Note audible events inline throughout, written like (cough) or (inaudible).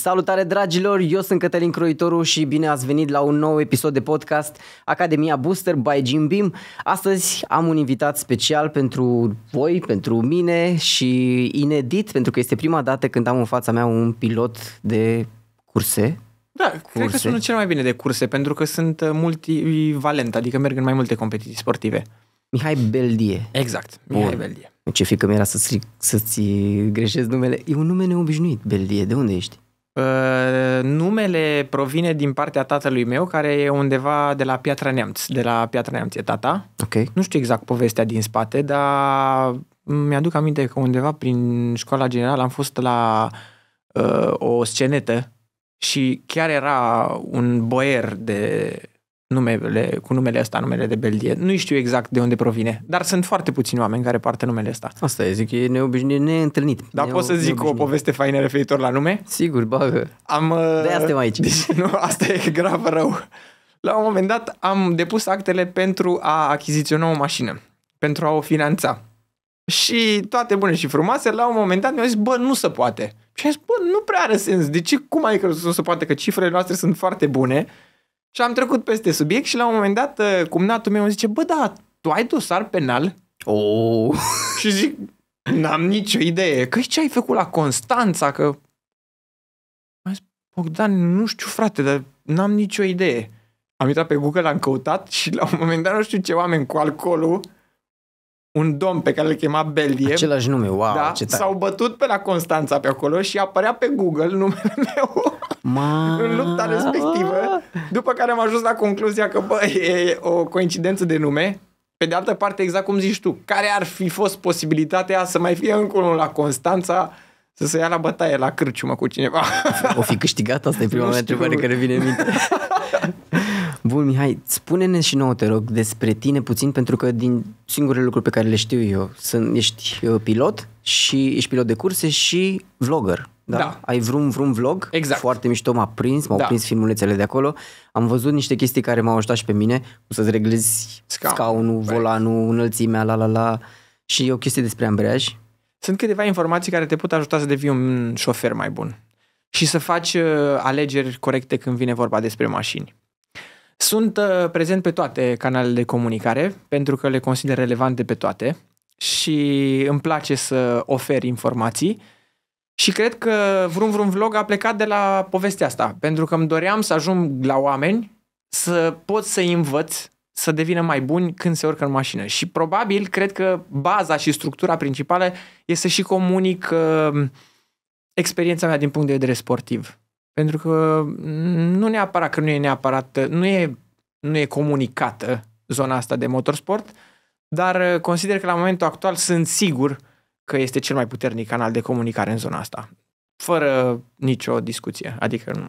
Salutare dragilor, eu sunt Cătălin Croitoru și bine ați venit la un nou episod de podcast Academia Booster by Jim Beam. Astăzi am un invitat special pentru voi, pentru mine și inedit pentru că este prima dată când am în fața mea un pilot de curse da, curse. cred că sunt cel mai bine de curse, pentru că sunt uh, multivalent, adică merg în mai multe competiții sportive. Mihai Beldie. Exact, Mihai Bun. Beldie. Ce fi că mi era să-ți, să-ți greșesc numele. E un nume neobișnuit, Beldie. De unde ești? Ă, numele provine din partea tatălui meu, care e undeva de la Piatra Neamț. De la Piatra Neamț e tata. Okay. Nu știu exact povestea din spate, dar mi-aduc aminte că undeva prin școala generală am fost la uh, o scenetă și chiar era un boier de numele, cu numele ăsta, numele de beldie. Nu știu exact de unde provine, dar sunt foarte puțini oameni care poartă numele ăsta. Asta e, zic, e neobișnuit, neîntâlnit. Dar neo, pot să zic neobișnuit. o poveste faină referitor la nume? Sigur, bă, Am, de asta suntem aici. Deci, nu, asta e grav rău. La un moment dat am depus actele pentru a achiziționa o mașină, pentru a o finanța. Și toate bune și frumoase, la un moment dat mi-au zis, bă, nu se poate. Și am zis, bă, nu prea are sens. De ce? Cum ai crezut că nu se poate? Că cifrele noastre sunt foarte bune și am trecut peste subiect și la un moment dat uh, cumnatul meu îmi zice, bă, da, tu ai dosar penal? Oh. (laughs) și zic, n-am nicio idee. Că ce ai făcut la Constanța? Că... Mai zis, Bogdan, nu știu, frate, dar n-am nicio idee. Am uitat pe Google, am căutat și la un moment dat, nu știu ce oameni cu alcoolul, un domn pe care îl chema Belie. Același nume, wow, da, ce tari. S-au bătut pe la Constanța pe acolo și apărea pe Google numele (laughs) meu Ma... în lupta respectivă, după care am ajuns la concluzia că, bă, e o coincidență de nume, pe de altă parte, exact cum zici tu, care ar fi fost posibilitatea să mai fie încă unul la Constanța să se ia la bătaie, la cârciumă cu cineva? O fi câștigat? Asta e prima mea întrebare care vine în minte. Bun, Mihai, spune-ne și nouă, te rog, despre tine puțin, pentru că din singurele lucruri pe care le știu eu, sunt, ești uh, pilot și ești pilot de curse și vlogger da? da. Ai vreun, vreun vlog? Exact. Foarte mișto, m-a prins, m-au da. prins filmulețele de acolo. Am văzut niște chestii care m-au ajutat și pe mine, cum să-ți reglezi Scaun, scaunul, right. volanul, înălțimea, la la la. Și e o chestie despre ambreiaj. Sunt câteva informații care te pot ajuta să devii un șofer mai bun și să faci uh, alegeri corecte când vine vorba despre mașini. Sunt uh, prezent pe toate canalele de comunicare pentru că le consider relevante pe toate și îmi place să ofer informații și cred că vreun vreun vlog a plecat de la povestea asta, pentru că îmi doream să ajung la oameni, să pot să-i învăț să devină mai buni când se urcă în mașină. Și probabil, cred că baza și structura principală e să și comunic uh, experiența mea din punct de vedere sportiv. Pentru că nu neapărat că nu e neapărat, uh, nu e, nu e comunicată zona asta de motorsport, dar uh, consider că la momentul actual sunt sigur că este cel mai puternic canal de comunicare în zona asta. Fără nicio discuție. Adică nu.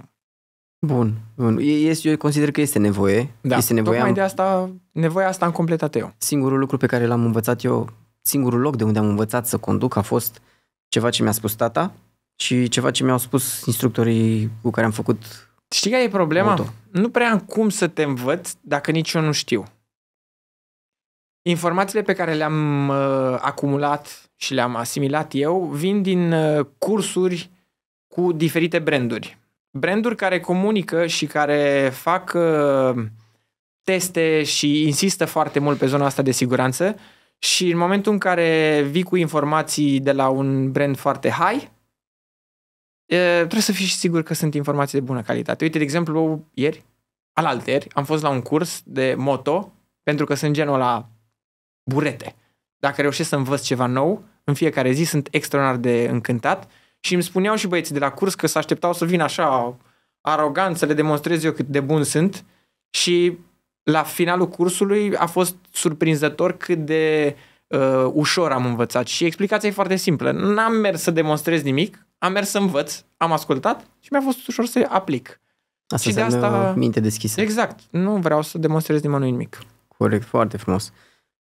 Bun, bun. eu consider că este nevoie. Da, este nevoie. tocmai am... de asta, nevoia asta am completat eu. Singurul lucru pe care l-am învățat eu, singurul loc de unde am învățat să conduc a fost ceva ce mi-a spus tata și ceva ce mi-au spus instructorii cu care am făcut Știi care e problema? Auto. Nu prea am cum să te învăț dacă nici eu nu știu. Informațiile pe care le-am uh, acumulat și le-am asimilat eu vin din uh, cursuri cu diferite branduri. Branduri care comunică și care fac uh, teste și insistă foarte mult pe zona asta de siguranță și în momentul în care vii cu informații de la un brand foarte high, trebuie să fii și sigur că sunt informații de bună calitate. Uite, de exemplu, ieri, alalteri, am fost la un curs de moto, pentru că sunt genul la burete. Dacă reușesc să învăț ceva nou, în fiecare zi sunt extraordinar de încântat și îmi spuneau și băieții de la curs că s așteptau să vin așa arogant, să le demonstrez eu cât de bun sunt și la finalul cursului a fost surprinzător cât de uh, ușor am învățat și explicația e foarte simplă. N-am mers să demonstrez nimic, am mers să învăț, am ascultat și mi-a fost ușor să aplic. Asta și de asta minte deschisă. Exact, nu vreau să demonstrez nimănui nimic. Corect, foarte frumos.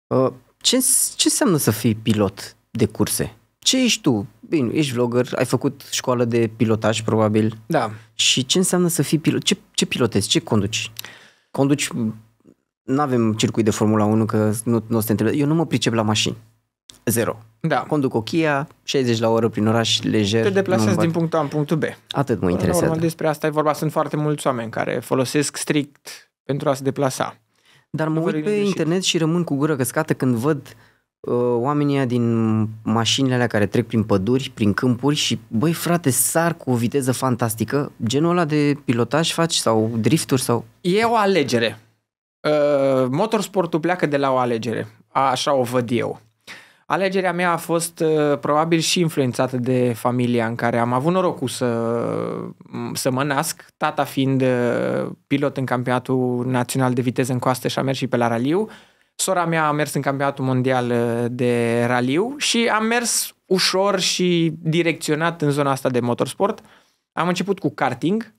Uh, ce, ce înseamnă să fii pilot de curse? Ce ești tu? Bine, ești vlogger, ai făcut școală de pilotaj, probabil. Da. Și ce înseamnă să fii pilot? Ce, ce pilotezi? Ce conduci? Conduci... Nu avem circuit de Formula 1, că nu, nu o să te Eu nu mă pricep la mașini. Zero. Da. Conduc o Kia, 60 la oră prin oraș, lejer. Te deplasezi din punctul A în punctul B. Atât mă interesează. despre asta e vorba. Sunt foarte mulți oameni care folosesc strict pentru a se deplasa. Dar mă uit pe internet și rămân cu gura căscată când văd uh, oamenii din mașinile alea care trec prin păduri, prin câmpuri și, băi frate, sar cu o viteză fantastică. Genul ăla de pilotaj faci sau drifturi sau... E o alegere. Uh, motorsportul pleacă de la o alegere. Așa o văd eu. Alegerea mea a fost uh, probabil și influențată de familia în care am avut norocul să, să mă nasc, tata fiind uh, pilot în campionatul național de viteză în coastă și a mers și pe la raliu, sora mea a mers în campionatul mondial uh, de raliu și am mers ușor și direcționat în zona asta de motorsport. Am început cu karting,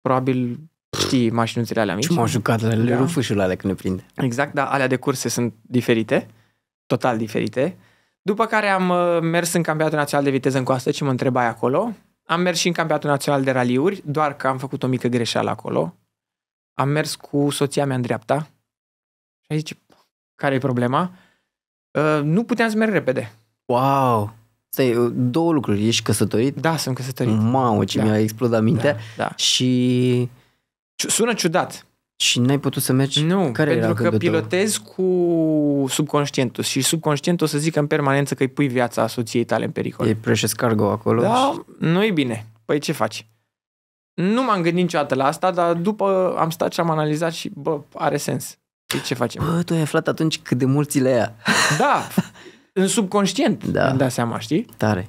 probabil știi mașinuțele alea mici. Și m-au jucat, le da. rufușul alea când ne prinde. Exact, dar alea de curse sunt diferite total diferite. După care am uh, mers în campionatul național de viteză în coastă, ce mă întrebai acolo. Am mers și în campionatul național de raliuri, doar că am făcut o mică greșeală acolo. Am mers cu soția mea în dreapta. Și zice, care e problema? Uh, nu puteam să merg repede. Wow! Stai, uh, două lucruri. Ești căsătorit? Da, sunt căsătorit. Mamă, ce da. mi-a explodat mintea. Da, da. Și... Sună ciudat, și n-ai putut să mergi? Nu, Care pentru că pilotezi cu subconștientul și subconștientul o să zică în permanență că îi pui viața soției tale în pericol. E precious cargo acolo. Da, și... nu e bine. Păi ce faci? Nu m-am gândit niciodată la asta, dar după am stat și am analizat și, bă, are sens. Păi ce facem? Bă, tu ai aflat atunci cât de mulți le ia. (laughs) Da, în subconștient da. îmi dea seama, știi? Tare.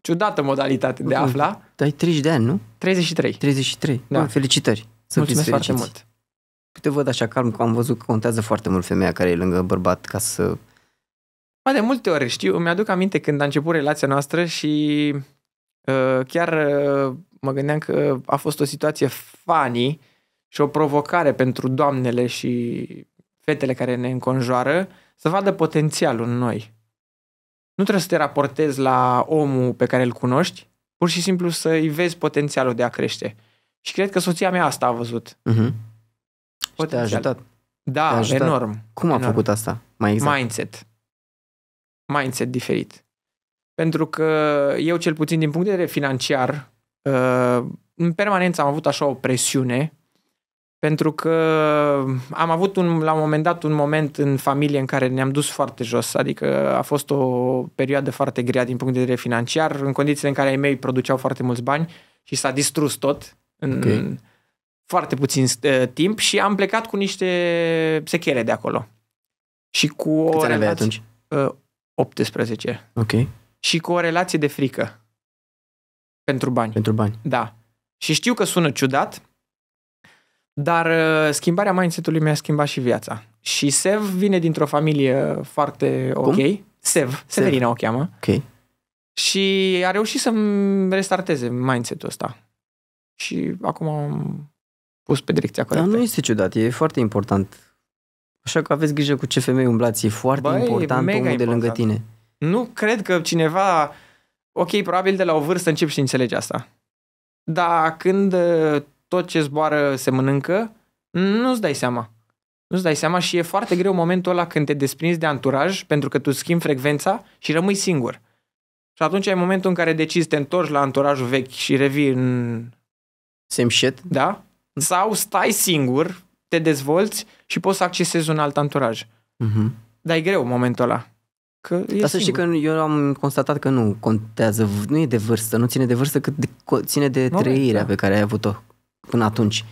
Ciudată modalitate de a afla. Tu ai 30 de ani, nu? 33. 33, da. Bun, felicitări. Să Mulțumesc fiți foarte mult. Te văd așa calm, că am văzut că contează foarte mult femeia care e lângă bărbat ca să... Mai de multe ori, știu, îmi aduc aminte când a început relația noastră și uh, chiar uh, mă gândeam că a fost o situație funny și o provocare pentru doamnele și fetele care ne înconjoară să vadă potențialul în noi. Nu trebuie să te raportezi la omul pe care îl cunoști, pur și simplu să-i vezi potențialul de a crește. Și cred că soția mea asta a văzut. Uh-huh. Poate a ajutat. Da, a ajutat. enorm. Cum a enorm. făcut asta? Mai exact. Mindset. Mindset diferit. Pentru că eu, cel puțin din punct de vedere financiar, uh, în permanență am avut așa o presiune pentru că am avut un, la un moment dat un moment în familie în care ne-am dus foarte jos, adică a fost o perioadă foarte grea din punct de vedere financiar, în condițiile în care ai mei produceau foarte mulți bani și s-a distrus tot, în okay. foarte puțin uh, timp și am plecat cu niște sechele de acolo. Și cu Câți o ani relație, atunci? Uh, eh, 18. Ok. Și cu o relație de frică. Pentru bani. Pentru bani. Da. Și știu că sună ciudat, dar uh, schimbarea mindset-ului mi-a schimbat și viața. Și Sev vine dintr-o familie foarte ok. Sev. Sev, Severina o cheamă. Ok. Și a reușit să-mi restarteze mindset-ul ăsta și acum am pus pe direcția corectă. Dar nu este ciudat, e foarte important. Așa că aveți grijă cu ce femei umblați, e foarte Bă, important e omul important. de lângă tine. Nu cred că cineva, ok, probabil de la o vârstă începi și înțelegi asta. Dar când uh, tot ce zboară se mănâncă, nu-ți dai seama. Nu-ți dai seama și e foarte greu momentul ăla când te desprinzi de anturaj pentru că tu schimbi frecvența și rămâi singur. Și atunci ai momentul în care decizi, te întorci la anturajul vechi și revii în Same shit. Da? Sau stai singur, te dezvolți și poți să accesezi un alt anturaj. Mm-hmm. Dar e greu momentul ăla. Că e Dar să știi că eu am constatat că nu contează, nu e de vârstă, nu ține de vârstă, cât de, ține de Moment, trăirea da. pe care ai avut-o până atunci.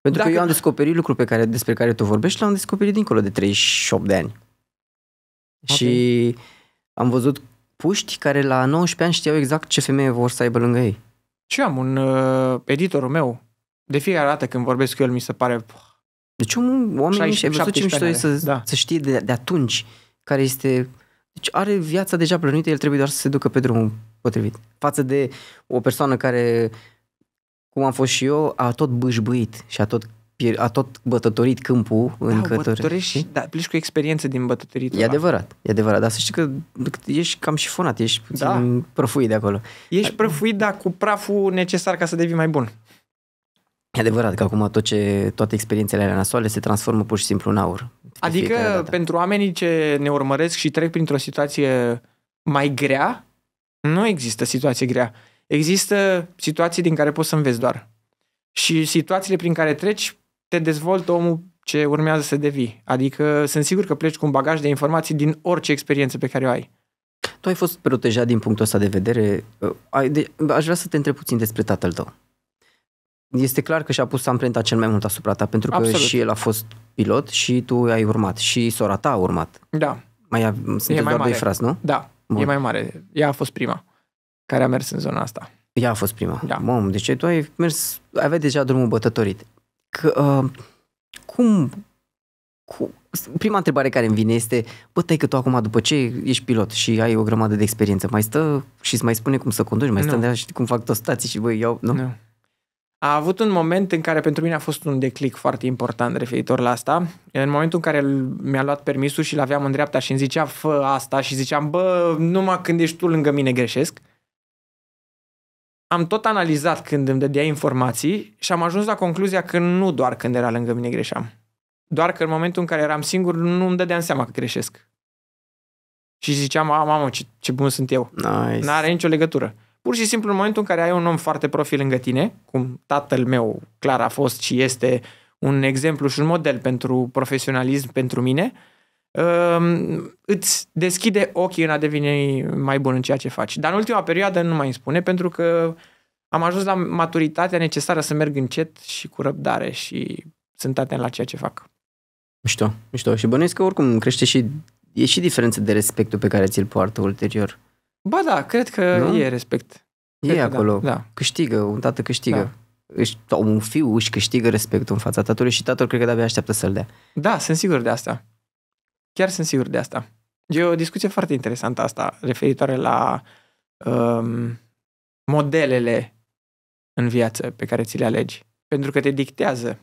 Pentru Dacă... că eu am descoperit lucruri pe care, despre care tu vorbești, l-am descoperit dincolo de 38 de ani. Okay. Și am văzut puști care la 19 ani știau exact ce femeie vor să aibă lângă ei. Ce am, un uh, editorul meu, de fiecare dată când vorbesc cu el, mi se pare... Deci un om, ce mișto e să, da. să știe de, de atunci care este... Deci are viața deja plănuită, el trebuie doar să se ducă pe drumul potrivit. Față de o persoană care, cum am fost și eu, a tot bâșbuit și a tot a tot bătătorit câmpul da, în cătători. Și... Da, pleci cu experiență din bătătorit. E da. adevărat, e adevărat, dar să știi că ești cam șifonat, ești puțin da. prăfuit de acolo. Ești prăfuit, dar cu praful necesar ca să devii mai bun. E adevărat că acum tot ce, toate experiențele alea nasoale se transformă pur și simplu în aur. Adică pentru oamenii ce ne urmăresc și trec printr-o situație mai grea, nu există situație grea. Există situații din care poți să înveți doar. Și situațiile prin care treci te dezvoltă omul ce urmează să devii. Adică sunt sigur că pleci cu un bagaj de informații din orice experiență pe care o ai. Tu ai fost protejat din punctul ăsta de vedere. Uh, ai, de, aș vrea să te întreb puțin despre tatăl tău. Este clar că și-a pus amprenta cel mai mult asupra ta, pentru că Absolut. și el a fost pilot și tu ai urmat și sora ta a urmat. Da. Mai a, sunt doar mare. doi frați, nu? Da, Bun. e mai mare. Ea a fost prima care a mers în zona asta. Ea a fost prima. Da. Mom, deci tu ai mers, aveai deja drumul bătătorit uh, cum, cu, prima întrebare care îmi vine este, bă, tăi că tu acum după ce ești pilot și ai o grămadă de experiență, mai stă și îți mai spune cum să conduci, mai nu. stă de și cum fac toți stații și voi, iau, nu? nu. A avut un moment în care pentru mine a fost un declic foarte important referitor la asta. În momentul în care mi-a luat permisul și l-aveam în dreapta și îmi zicea fă asta și ziceam, bă, numai când ești tu lângă mine greșesc am tot analizat când îmi dădea informații și am ajuns la concluzia că nu doar când era lângă mine greșeam. Doar că în momentul în care eram singur nu îmi dădeam seama că greșesc. Și ziceam, a, mamă, ce, ce bun sunt eu. Nice. N-are nicio legătură. Pur și simplu în momentul în care ai un om foarte profil lângă tine, cum tatăl meu clar a fost și este un exemplu și un model pentru profesionalism pentru mine, Ehm, îți deschide ochii în a deveni mai bun în ceea ce faci. Dar în ultima perioadă nu mai îmi spune pentru că am ajuns la maturitatea necesară să merg încet și cu răbdare și sunt atent la ceea ce fac. Mișto, mișto. Și bănuiesc că oricum crește și, e și diferență de respectul pe care ți-l poartă ulterior. Ba da, cred că nu? e respect. Cred e acolo. Da, da. Câștigă, un tată câștigă. Da își, un fiu își câștigă respectul în fața tatălui și tatăl cred că de-abia așteaptă să-l dea. Da, sunt sigur de asta. Chiar sunt sigur de asta. E o discuție foarte interesantă asta, referitoare la um, modelele în viață pe care ți le alegi. Pentru că te dictează.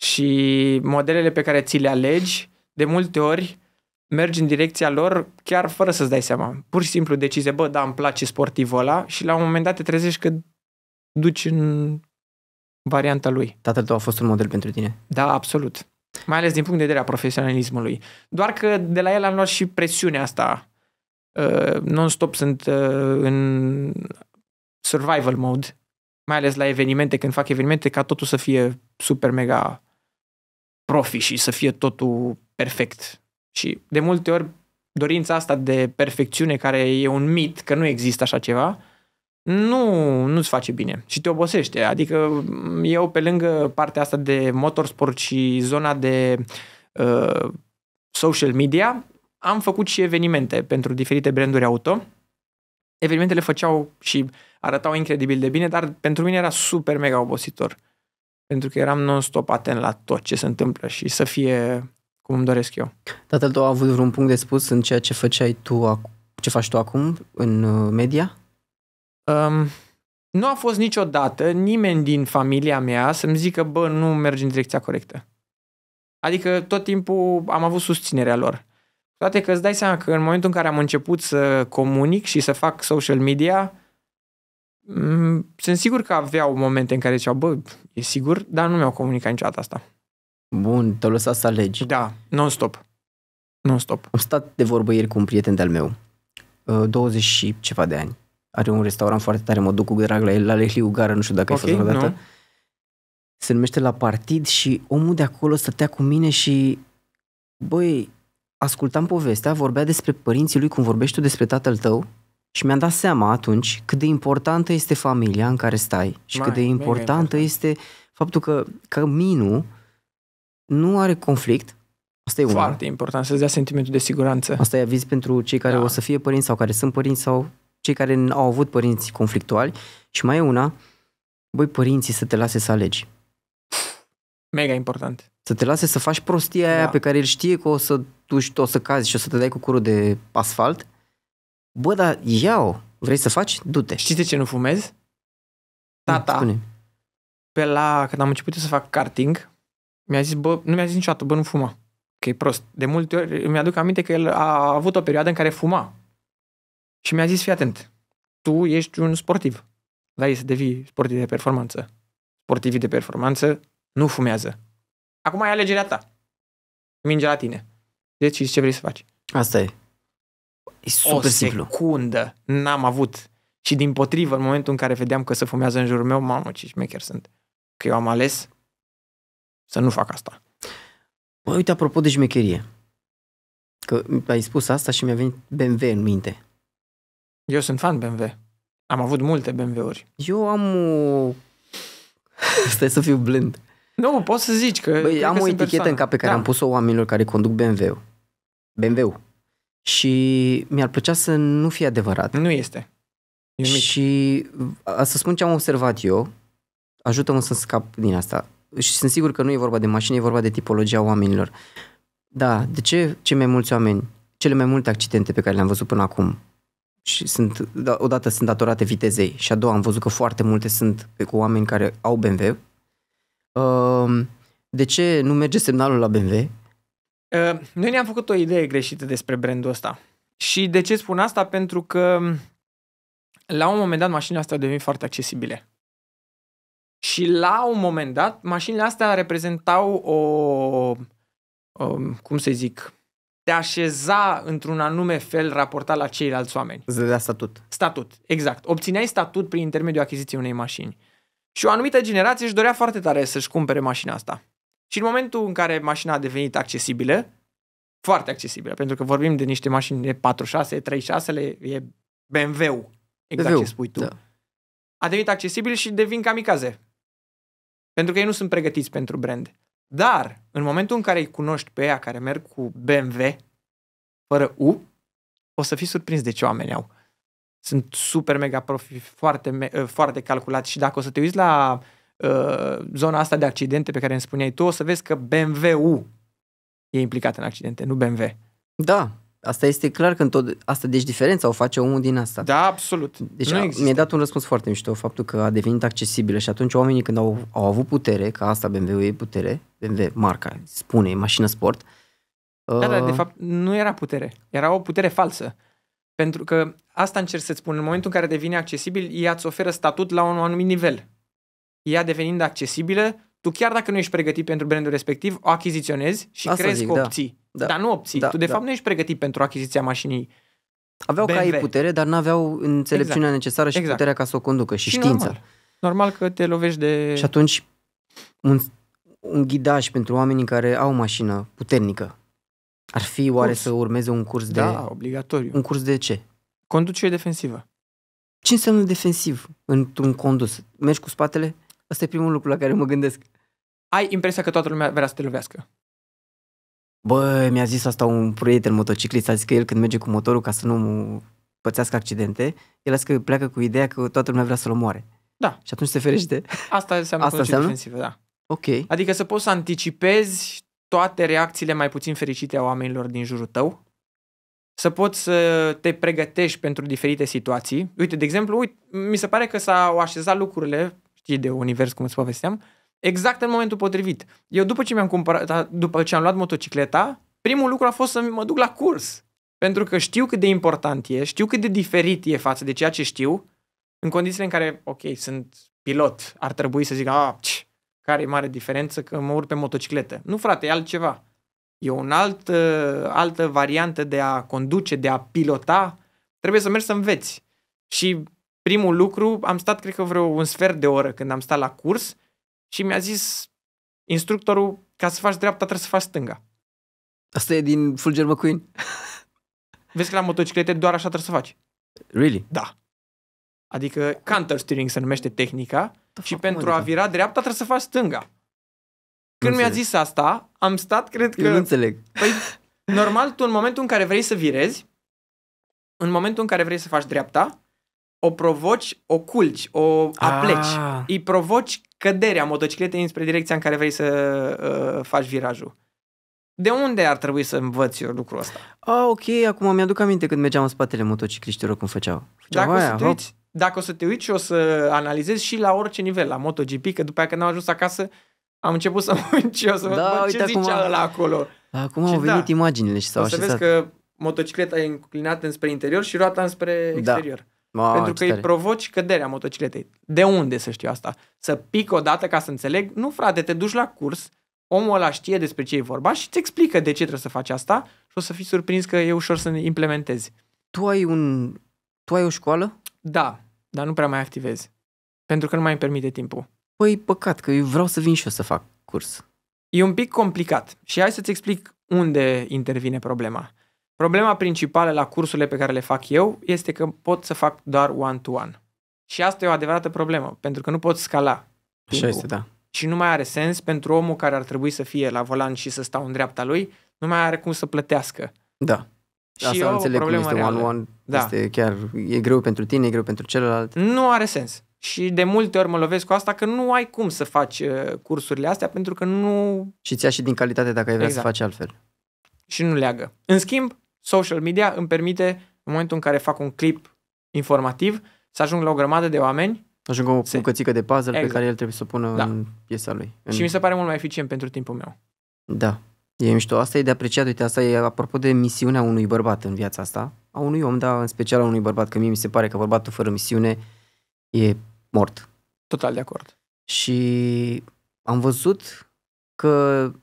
Și modelele pe care ți le alegi, de multe ori, mergi în direcția lor chiar fără să-ți dai seama. Pur și simplu decizi, bă, da, îmi place sportivul ăla și la un moment dat te trezești că duci în varianta lui. Tatăl tău a fost un model pentru tine? Da, absolut. Mai ales din punct de vedere a profesionalismului. Doar că de la el am luat și presiunea asta. Uh, non-stop sunt uh, în survival mode, mai ales la evenimente, când fac evenimente, ca totul să fie super mega profi și să fie totul perfect. Și de multe ori dorința asta de perfecțiune, care e un mit, că nu există așa ceva, nu, nu-ți face bine și te obosește. Adică mm, eu pe lângă partea asta de motorsport și zona de uh, social media, am făcut și evenimente pentru diferite branduri auto. Evenimentele făceau și arătau incredibil de bine, dar pentru mine era super mega obositor. Pentru că eram non-stop atent la tot ce se întâmplă și să fie cum îmi doresc eu. Tatăl tău a avut vreun punct de spus în ceea ce făceai tu, ce faci tu acum în uh, media? Um, nu a fost niciodată nimeni din familia mea să-mi zică, bă, nu mergi în direcția corectă. Adică tot timpul am avut susținerea lor. Toate că îți dai seama că în momentul în care am început să comunic și să fac social media, m- sunt sigur că aveau momente în care ziceau, bă, e sigur, dar nu mi-au comunicat niciodată asta. Bun, te-au lăsat să alegi. Da, non-stop. Non-stop. Am stat de vorbă ieri cu un prieten de-al meu, 20 uh, și ceva de ani are un restaurant foarte tare, mă duc cu drag la el, la Lehli Ugară, nu știu dacă okay, ai fost vreodată. No. Se numește La Partid și omul de acolo stătea cu mine și, băi, ascultam povestea, vorbea despre părinții lui, cum vorbești tu despre tatăl tău și mi-am dat seama atunci cât de importantă este familia în care stai și mai, cât de importantă important. este faptul că căminul nu are conflict, Asta e una. important, să-ți dea sentimentul de siguranță. Asta e aviz pentru cei care da. o să fie părinți sau care sunt părinți sau cei care au avut părinți conflictuali și mai e una, băi, părinții să te lase să alegi. Mega important. Să te lase să faci prostia da. aia pe care el știe că o să duci, o să cazi și o să te dai cu curul de asfalt. Bă, dar ia-o. Vrei să faci? Du-te. Știi de ce nu fumez? Tata. Spune. Pe la, când am început să fac karting, mi-a zis, bă, nu mi-a zis niciodată, bă, nu fuma. Că e prost. De multe ori mi-aduc aminte că el a avut o perioadă în care fuma și mi-a zis, fii atent, tu ești un sportiv. La da, ei să devii sportiv de performanță. Sportivii de performanță nu fumează. Acum e alegerea ta. Minge la tine. Deci ce vrei să faci. Asta e. E super o simplu. secundă n-am avut. Și din potrivă, în momentul în care vedeam că se fumează în jurul meu, mamă, ce șmecher sunt. Că eu am ales să nu fac asta. Mă, uite, apropo de șmecherie. Că ai spus asta și mi-a venit BMW în minte. Eu sunt fan BMW. Am avut multe BMW-uri. Eu am o... (laughs) Stai să fiu blând. Nu, poți să zici că... Băi, am că o etichetă persoană. în cap pe care da. am pus-o oamenilor care conduc BMW-ul. bmw Și mi-ar plăcea să nu fie adevărat. Nu este. Nimic. și a, să spun ce am observat eu, ajută-mă să scap din asta. Și sunt sigur că nu e vorba de mașini, e vorba de tipologia oamenilor. Da, de ce cei mai mulți oameni, cele mai multe accidente pe care le-am văzut până acum, și sunt, da, odată sunt datorate vitezei și a doua am văzut că foarte multe sunt cu oameni care au BMW. Uh, ehm, de ce nu merge semnalul la BMW? Uh, ehm, noi ne-am făcut o idee greșită despre brandul ăsta. Și de ce spun asta? Pentru că la un moment dat mașinile astea au devenit foarte accesibile. Și la un moment dat mașinile astea reprezentau o, o cum să zic, te așeza într-un anume fel raportat la ceilalți oameni. Îți dădea statut. Statut, exact. Obțineai statut prin intermediul achiziției unei mașini. Și o anumită generație își dorea foarte tare să-și cumpere mașina asta. Și în momentul în care mașina a devenit accesibilă, foarte accesibilă, pentru că vorbim de niște mașini de 46, 36, le, e BMW, exact BMW, ce spui tu. Da. A devenit accesibil și devin kamikaze. Pentru că ei nu sunt pregătiți pentru brand. Dar, în momentul în care îi cunoști pe ea care merg cu BMW fără U, o să fii surprins de ce oameni au. Sunt super mega profi, foarte, eh, foarte calculat și dacă o să te uiți la uh, zona asta de accidente pe care îmi spuneai tu, o să vezi că bmw u e implicat în accidente, nu BMW. Da, Asta este clar că tot, asta, deci diferența o face omul din asta. Da, absolut. Deci nu a, mi a dat un răspuns foarte mișto, faptul că a devenit accesibilă și atunci oamenii când au, au avut putere, că asta BMW e putere, BMW marca, spune, e mașină sport. Da, da uh... dar de fapt nu era putere, era o putere falsă. Pentru că asta încerc să-ți spun, în momentul în care devine accesibil, ea îți oferă statut la un anumit nivel. Ea devenind accesibilă, tu chiar dacă nu ești pregătit pentru brandul respectiv, o achiziționezi și Asta crezi zic, că da. obții. Da. Dar nu obții. Da, tu de da. fapt nu ești pregătit pentru achiziția mașinii Aveau BMW. ei putere, dar nu aveau înțelepciunea exact. necesară și exact. puterea ca să o conducă și, și știința. Normal. normal că te lovești de... Și atunci un, un ghidaj pentru oamenii care au mașină puternică ar fi curs. oare să urmeze un curs da, de... Da, obligatoriu. Un curs de ce? Conducere defensivă. Ce înseamnă defensiv într-un condus? Mergi cu spatele? Asta e primul lucru la care mă gândesc. Ai impresia că toată lumea vrea să te lovească. Bă, mi-a zis asta un prieten motociclist, a zis că el când merge cu motorul ca să nu pățească accidente, el a zis că pleacă cu ideea că toată lumea vrea să-l omoare. Da. Și atunci se ferește. Asta înseamnă asta înseamnă? defensivă, da. Ok. Adică să poți să anticipezi toate reacțiile mai puțin fericite a oamenilor din jurul tău, să poți să te pregătești pentru diferite situații. Uite, de exemplu, uite, mi se pare că s-au așezat lucrurile știi, de univers, cum îți povesteam, exact în momentul potrivit. Eu după ce mi-am cumpărat, da, după ce am luat motocicleta, primul lucru a fost să mă duc la curs. Pentru că știu cât de important e, știu cât de diferit e față de ceea ce știu, în condițiile în care, ok, sunt pilot, ar trebui să zic, ce, care e mare diferență că mă urc pe motocicletă. Nu, frate, e altceva. E o alt, uh, altă variantă de a conduce, de a pilota. Trebuie să mergi să înveți. Și primul lucru, am stat cred că vreo un sfert de oră când am stat la curs și mi-a zis instructorul, ca să faci dreapta trebuie să faci stânga. Asta e din Fulger McQueen? (laughs) Vezi că la motociclete doar așa trebuie să faci. Really? Da. Adică counter steering se numește tehnica da, și pentru adică? a vira dreapta trebuie să faci stânga. Când mi-a zis asta, am stat, cred că... Eu nu înțeleg. Păi, normal, tu în momentul în care vrei să virezi, în momentul în care vrei să faci dreapta, o provoci, o culci, o apleci. Ah. Îi provoci căderea motocicletei înspre direcția în care vrei să uh, faci virajul. De unde ar trebui să învăț eu lucrul ăsta? Ah, ok, acum mi-aduc aminte când mergeam în spatele motocicliștilor cum făceau. făceau dacă, aia, o să te uiți, dacă o să te uiți și o să analizezi și la orice nivel, la MotoGP, că după aceea când am ajuns acasă, am început să (laughs) mă uit și eu să da, văd ce zicea ăla acolo. Da, acum au venit da, imaginile și s-au o să așezat. vezi că motocicleta e înclinată înspre interior și roata înspre da. exterior. Ma, pentru că tare. îi provoci căderea motocicletei. De unde să știu asta? Să pic o dată ca să înțeleg? Nu, frate, te duci la curs, omul ăla știe despre ce e vorba și îți explică de ce trebuie să faci asta și o să fii surprins că e ușor să ne implementezi. Tu ai un... Tu ai o școală? Da, dar nu prea mai activezi. Pentru că nu mai îmi permite timpul. Păi, păcat, că eu vreau să vin și eu să fac curs. E un pic complicat și hai să-ți explic unde intervine problema. Problema principală la cursurile pe care le fac eu este că pot să fac doar one-to-one. Și asta e o adevărată problemă, pentru că nu pot scala. Așa este, da. Și nu mai are sens pentru omul care ar trebui să fie la volan și să stau în dreapta lui, nu mai are cum să plătească. Da. Și asta eu, înțeleg cum este reală. one-one, da. este chiar, e greu pentru tine, e greu pentru celălalt. Nu are sens. Și de multe ori mă lovesc cu asta că nu ai cum să faci uh, cursurile astea pentru că nu... Și ți și din calitate dacă ai vrea exact. să faci altfel. Și nu leagă. În schimb, social media îmi permite, în momentul în care fac un clip informativ, să ajung la o grămadă de oameni. Ajung o se... bucățică de puzzle exact. pe care el trebuie să o pună da. în piesa lui. În... Și mi se pare mult mai eficient pentru timpul meu. Da. E mișto, asta e de apreciat, uite, asta e apropo de misiunea unui bărbat în viața asta, a unui om, dar în special a unui bărbat, că mie mi se pare că bărbatul fără misiune e mort. Total de acord. Și am văzut că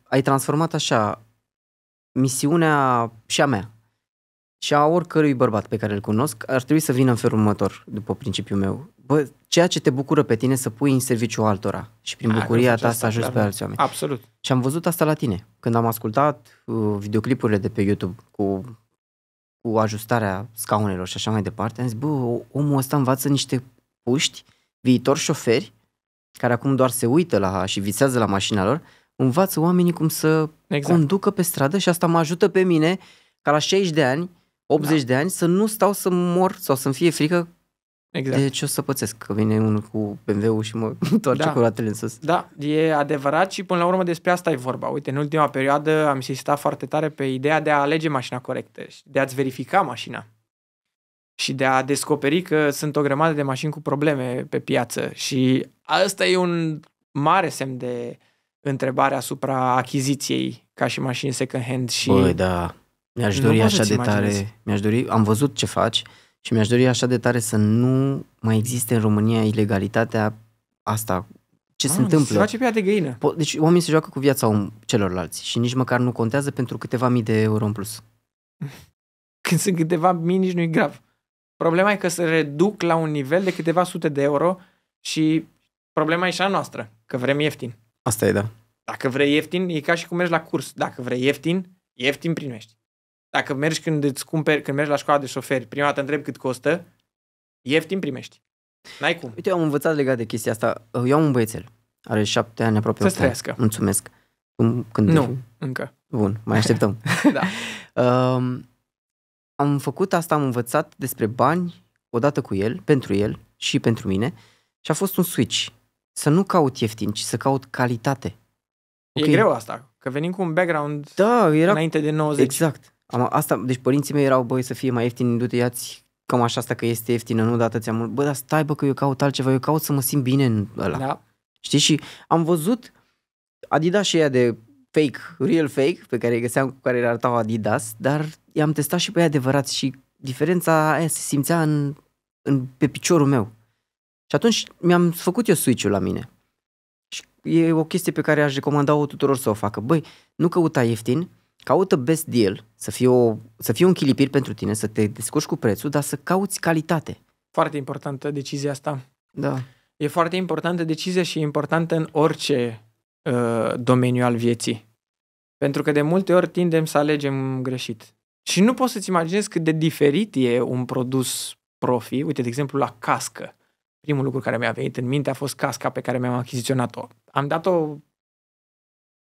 ai transformat așa misiunea și a mea și a oricărui bărbat pe care îl cunosc ar trebui să vină în felul următor, după principiul meu. Bă, ceea ce te bucură pe tine să pui în serviciu altora și prin a, bucuria ta să ajungi pe alți oameni. Absolut. Și am văzut asta la tine. Când am ascultat uh, videoclipurile de pe YouTube cu, cu ajustarea scaunelor și așa mai departe, am zis, bă, omul ăsta învață niște puști, viitor șoferi, care acum doar se uită la și visează la mașina lor, învață oamenii cum să exact. conducă pe stradă și asta mă ajută pe mine ca la 60 de ani 80 da. de ani să nu stau să mor sau să-mi fie frică Exact. De ce o să pățesc? Că vine unul cu BMW-ul și mă (laughs) întoarce da. cu roatele în sus. Da, e adevărat și până la urmă despre asta e vorba. Uite, în ultima perioadă am insistat foarte tare pe ideea de a alege mașina corectă și de a-ți verifica mașina și de a descoperi că sunt o grămadă de mașini cu probleme pe piață și asta e un mare semn de întrebare asupra achiziției ca și mașini second-hand și Băi, da mi-aș dori așa de tare, mi-aș dori, am văzut ce faci și mi-aș dori așa de tare să nu mai existe în România ilegalitatea asta. Ce ah, se întâmplă? Se face pia de găină. Deci oamenii se joacă cu viața celorlalți și nici măcar nu contează pentru câteva mii de euro în plus. (laughs) Când sunt câteva mii, nici nu-i grav. Problema e că se reduc la un nivel de câteva sute de euro și problema e și a noastră, că vrem ieftin. Asta e, da. Dacă vrei ieftin, e ca și cum mergi la curs. Dacă vrei ieftin, ieftin primești. Dacă mergi când îți cumperi, când mergi la școala de șoferi, prima dată întrebi cât costă, ieftin primești. N-ai cum. Uite, eu am învățat legat de chestia asta. Eu am un băiețel. Are șapte ani aproape. Să trăiască. Mulțumesc. Când nu, fi? încă. Bun, mai așteptăm. (laughs) (laughs) da. um, am făcut asta, am învățat despre bani odată cu el, pentru el și pentru mine și a fost un switch. Să nu caut ieftin, ci să caut calitate. E okay. greu asta, că venim cu un background da, era... înainte de 90. Exact. Am, asta, deci părinții mei erau, băi, să fie mai ieftin, du-te, iați cam așa asta că este ieftină, nu dată ți-am... Bă, dar stai, bă, că eu caut altceva, eu caut să mă simt bine în ăla. Da. Știi? Și am văzut Adidas și ea de fake, real fake, pe care îi găseam cu care arătau Adidas, dar i-am testat și pe ea adevărat și diferența aia se simțea în, în, pe piciorul meu. Și atunci mi-am făcut eu switch-ul la mine. Și e o chestie pe care aș recomanda-o tuturor să o facă. Băi, nu căuta ieftin, Caută best deal, să fie, o, să fie un chilipir pentru tine, să te descurci cu prețul, dar să cauți calitate. Foarte importantă decizia asta. Da. E foarte importantă decizia și e importantă în orice uh, domeniu al vieții. Pentru că de multe ori tindem să alegem greșit. Și nu poți să-ți imaginezi cât de diferit e un produs profi. Uite, de exemplu, la cască. Primul lucru care mi-a venit în minte a fost casca pe care mi-am achiziționat-o. Am dat-o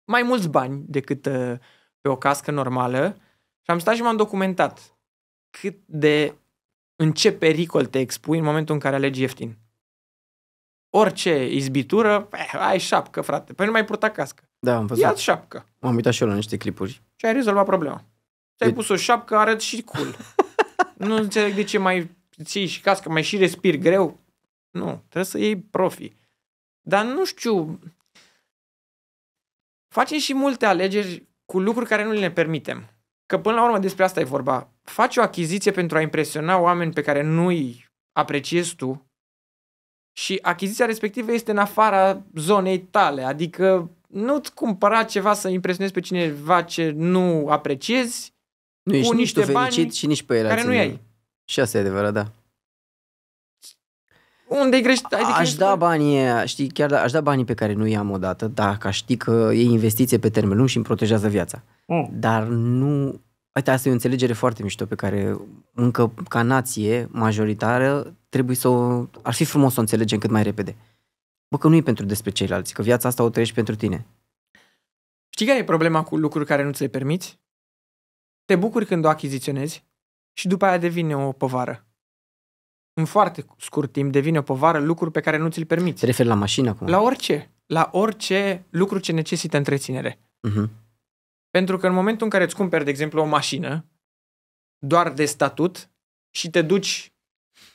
mai mulți bani decât uh, pe o cască normală și am stat și m-am documentat cât de în ce pericol te expui în momentul în care alegi ieftin. Orice izbitură, eh, ai șapcă, frate. Păi nu mai purta cască. Da, am văzut. ia șapcă. M-am uitat și eu la niște clipuri. Și ai rezolvat problema. Ți-ai de... pus o șapcă, arăt și cool. (laughs) nu înțeleg de ce mai ții și cască, mai și respiri greu. Nu, trebuie să iei profi. Dar nu știu, facem și multe alegeri cu lucruri care nu le permitem. Că până la urmă despre asta e vorba. Faci o achiziție pentru a impresiona oameni pe care nu îi apreciezi tu și achiziția respectivă este în afara zonei tale, adică nu-ți cumpăra ceva să impresionezi pe cineva ce nu apreciezi nu cu ești niște nici tu bani și nici pe care nu ai. Și asta e adevărat, da unde e greșit? Adică aș da banii, știi, chiar da, aș da banii pe care nu i-am odată, dacă aș ști că e investiție pe termen lung și îmi protejează viața. Mm. Dar nu... Uite, asta e o înțelegere foarte mișto pe care încă ca nație majoritară trebuie să o... Ar fi frumos să o înțelegem cât mai repede. Bă, că nu e pentru despre ceilalți, că viața asta o trăiești pentru tine. Știi care e problema cu lucruri care nu ți le permiți? Te bucuri când o achiziționezi și după aia devine o povară în foarte scurt timp devine o povară lucruri pe care nu ți-l permiți. Te referi la mașină acum? La orice. La orice lucru ce necesită întreținere. Uh-huh. Pentru că în momentul în care îți cumperi, de exemplu, o mașină, doar de statut, și te duci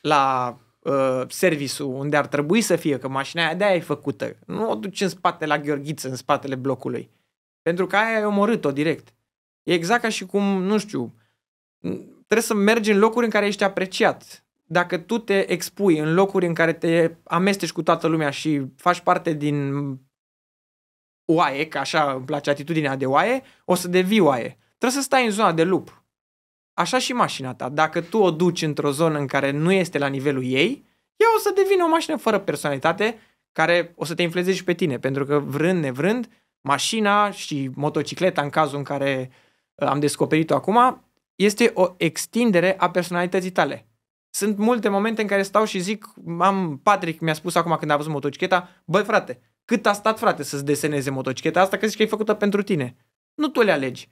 la uh, serviciu unde ar trebui să fie, că mașina aia de-aia e făcută, nu o duci în spate la Gheorghiță, în spatele blocului. Pentru că aia ai omorât-o direct. E exact ca și cum, nu știu, trebuie să mergi în locuri în care ești apreciat dacă tu te expui în locuri în care te amesteci cu toată lumea și faci parte din oaie, că așa îmi place atitudinea de oaie, o să devii oaie. Trebuie să stai în zona de lup. Așa și mașina ta. Dacă tu o duci într-o zonă în care nu este la nivelul ei, ea o să devină o mașină fără personalitate care o să te influențeze și pe tine, pentru că vrând nevrând, mașina și motocicleta în cazul în care uh, am descoperit-o acum, este o extindere a personalității tale. Sunt multe momente în care stau și zic, am, Patrick mi-a spus acum când a văzut motocicleta, băi frate, cât a stat frate să-ți deseneze motocicleta asta, că zici că e făcută pentru tine. Nu tu le alegi.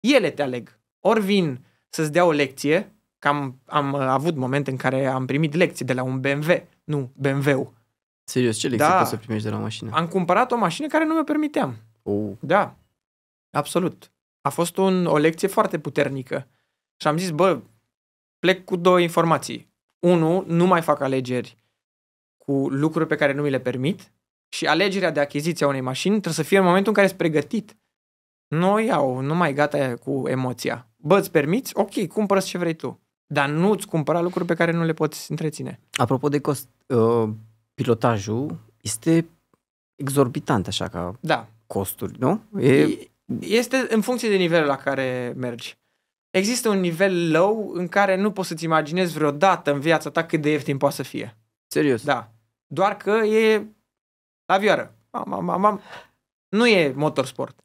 Ele te aleg. Ori vin să-ți dea o lecție, că am, am uh, avut momente în care am primit lecții de la un BMW, nu BMW-ul. Serios, ce lecții da, poți să primești de la o mașină? Am cumpărat o mașină care nu mi-o permiteam. Oh. Da, absolut. A fost un, o lecție foarte puternică. Și am zis, bă, plec cu două informații. Unu, nu mai fac alegeri cu lucruri pe care nu mi le permit și alegerea de achiziție a unei mașini trebuie să fie în momentul în care ești pregătit. Nu o iau, nu mai gata cu emoția. Bă, îți permiți? Ok, cumpără ce vrei tu. Dar nu îți cumpăra lucruri pe care nu le poți întreține. Apropo de cost, uh, pilotajul este exorbitant așa ca da. costuri, nu? E... Este în funcție de nivelul la care mergi există un nivel low în care nu poți să-ți imaginezi vreodată în viața ta cât de ieftin poate să fie. Serios? Da. Doar că e la vioară. Mam, mam, mam. Nu e motorsport.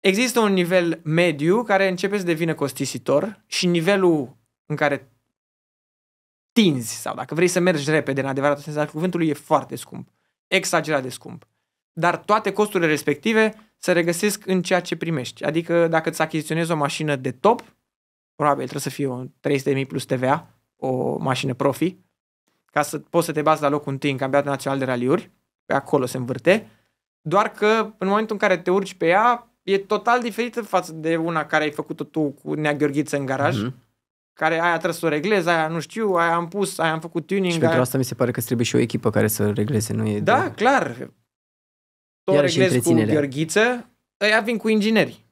Există un nivel mediu care începe să devină costisitor și nivelul în care tinzi sau dacă vrei să mergi repede în adevărat, sens al cuvântului e foarte scump. Exagerat de scump. Dar toate costurile respective se regăsesc în ceea ce primești. Adică dacă îți achiziționezi o mașină de top, probabil trebuie să fie un 300.000 plus TVA, o mașină profi, ca să poți să te bați la locul întâi în campionatul național de raliuri, pe acolo se învârte, doar că în momentul în care te urci pe ea, e total diferită față de una care ai făcut-o tu cu Nea Gheorghiță în garaj, mm-hmm. care aia trebuie să o reglezi, aia nu știu, aia am pus, aia am făcut tuning. Și aia... pentru asta mi se pare că trebuie și o echipă care să regleze, nu e? Da, de... clar. Tu o reglezi cu Gheorghiță, aia vin cu ingineri.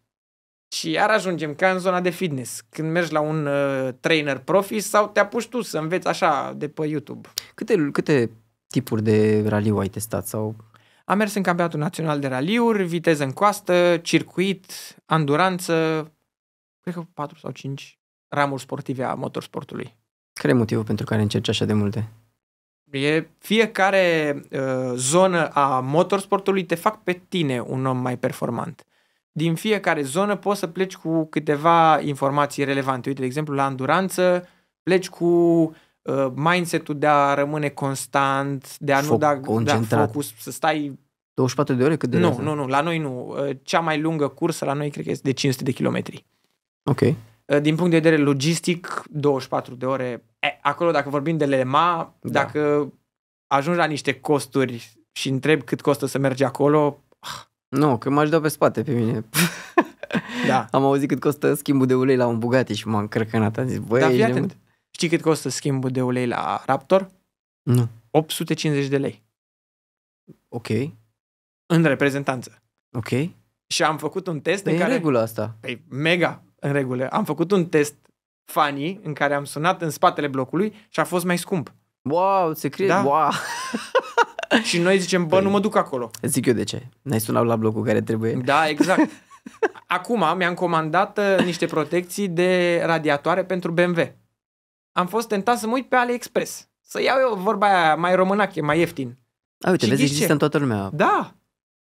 Și iar ajungem ca în zona de fitness, când mergi la un uh, trainer profi sau te apuci tu să înveți așa de pe YouTube. Câte, câte tipuri de raliu ai testat sau am mers în campionatul național de raliuri, viteză în coastă, circuit, anduranță, cred că 4 sau 5 ramuri sportive a motorsportului. Care e motivul pentru care încerci așa de multe? E fiecare uh, zonă a motorsportului te fac pe tine un om mai performant din fiecare zonă poți să pleci cu câteva informații relevante. Uite, de exemplu, la anduranță pleci cu uh, mindset-ul de a rămâne constant, de a Foc, nu da, da focus, să stai 24 de ore? Cât de nu, nu, nu, la noi nu. Uh, cea mai lungă cursă la noi cred că este de 500 de kilometri. Ok. Uh, din punct de vedere logistic, 24 de ore. E, acolo, dacă vorbim de LMA, da. dacă ajungi la niște costuri și întrebi cât costă să mergi acolo, ah, nu, că m-aș da pe spate pe mine. (laughs) Da. Am auzit cât costă schimbul de ulei la un Bugatti și m-am cărcănat. Am zis, băi, da, fii atent. Știi cât costă schimbul de ulei la Raptor? Nu. 850 de lei. Ok. În reprezentanță. Ok. Și am făcut un test de păi în care... regulă asta. Păi, mega în regulă. Am făcut un test funny în care am sunat în spatele blocului și a fost mai scump. Wow, se crede? da? wow. (laughs) (laughs) Și noi zicem, bă, păi, nu mă duc acolo. Zic eu de ce. N-ai sunat la blocul care trebuie. Da, exact. (laughs) Acum mi-am comandat uh, niște protecții de radiatoare pentru BMW. Am fost tentat să mă uit pe AliExpress. Să iau eu vorba aia mai românache, mai ieftin. A, uite, și vezi, există ce? în toată lumea. Da.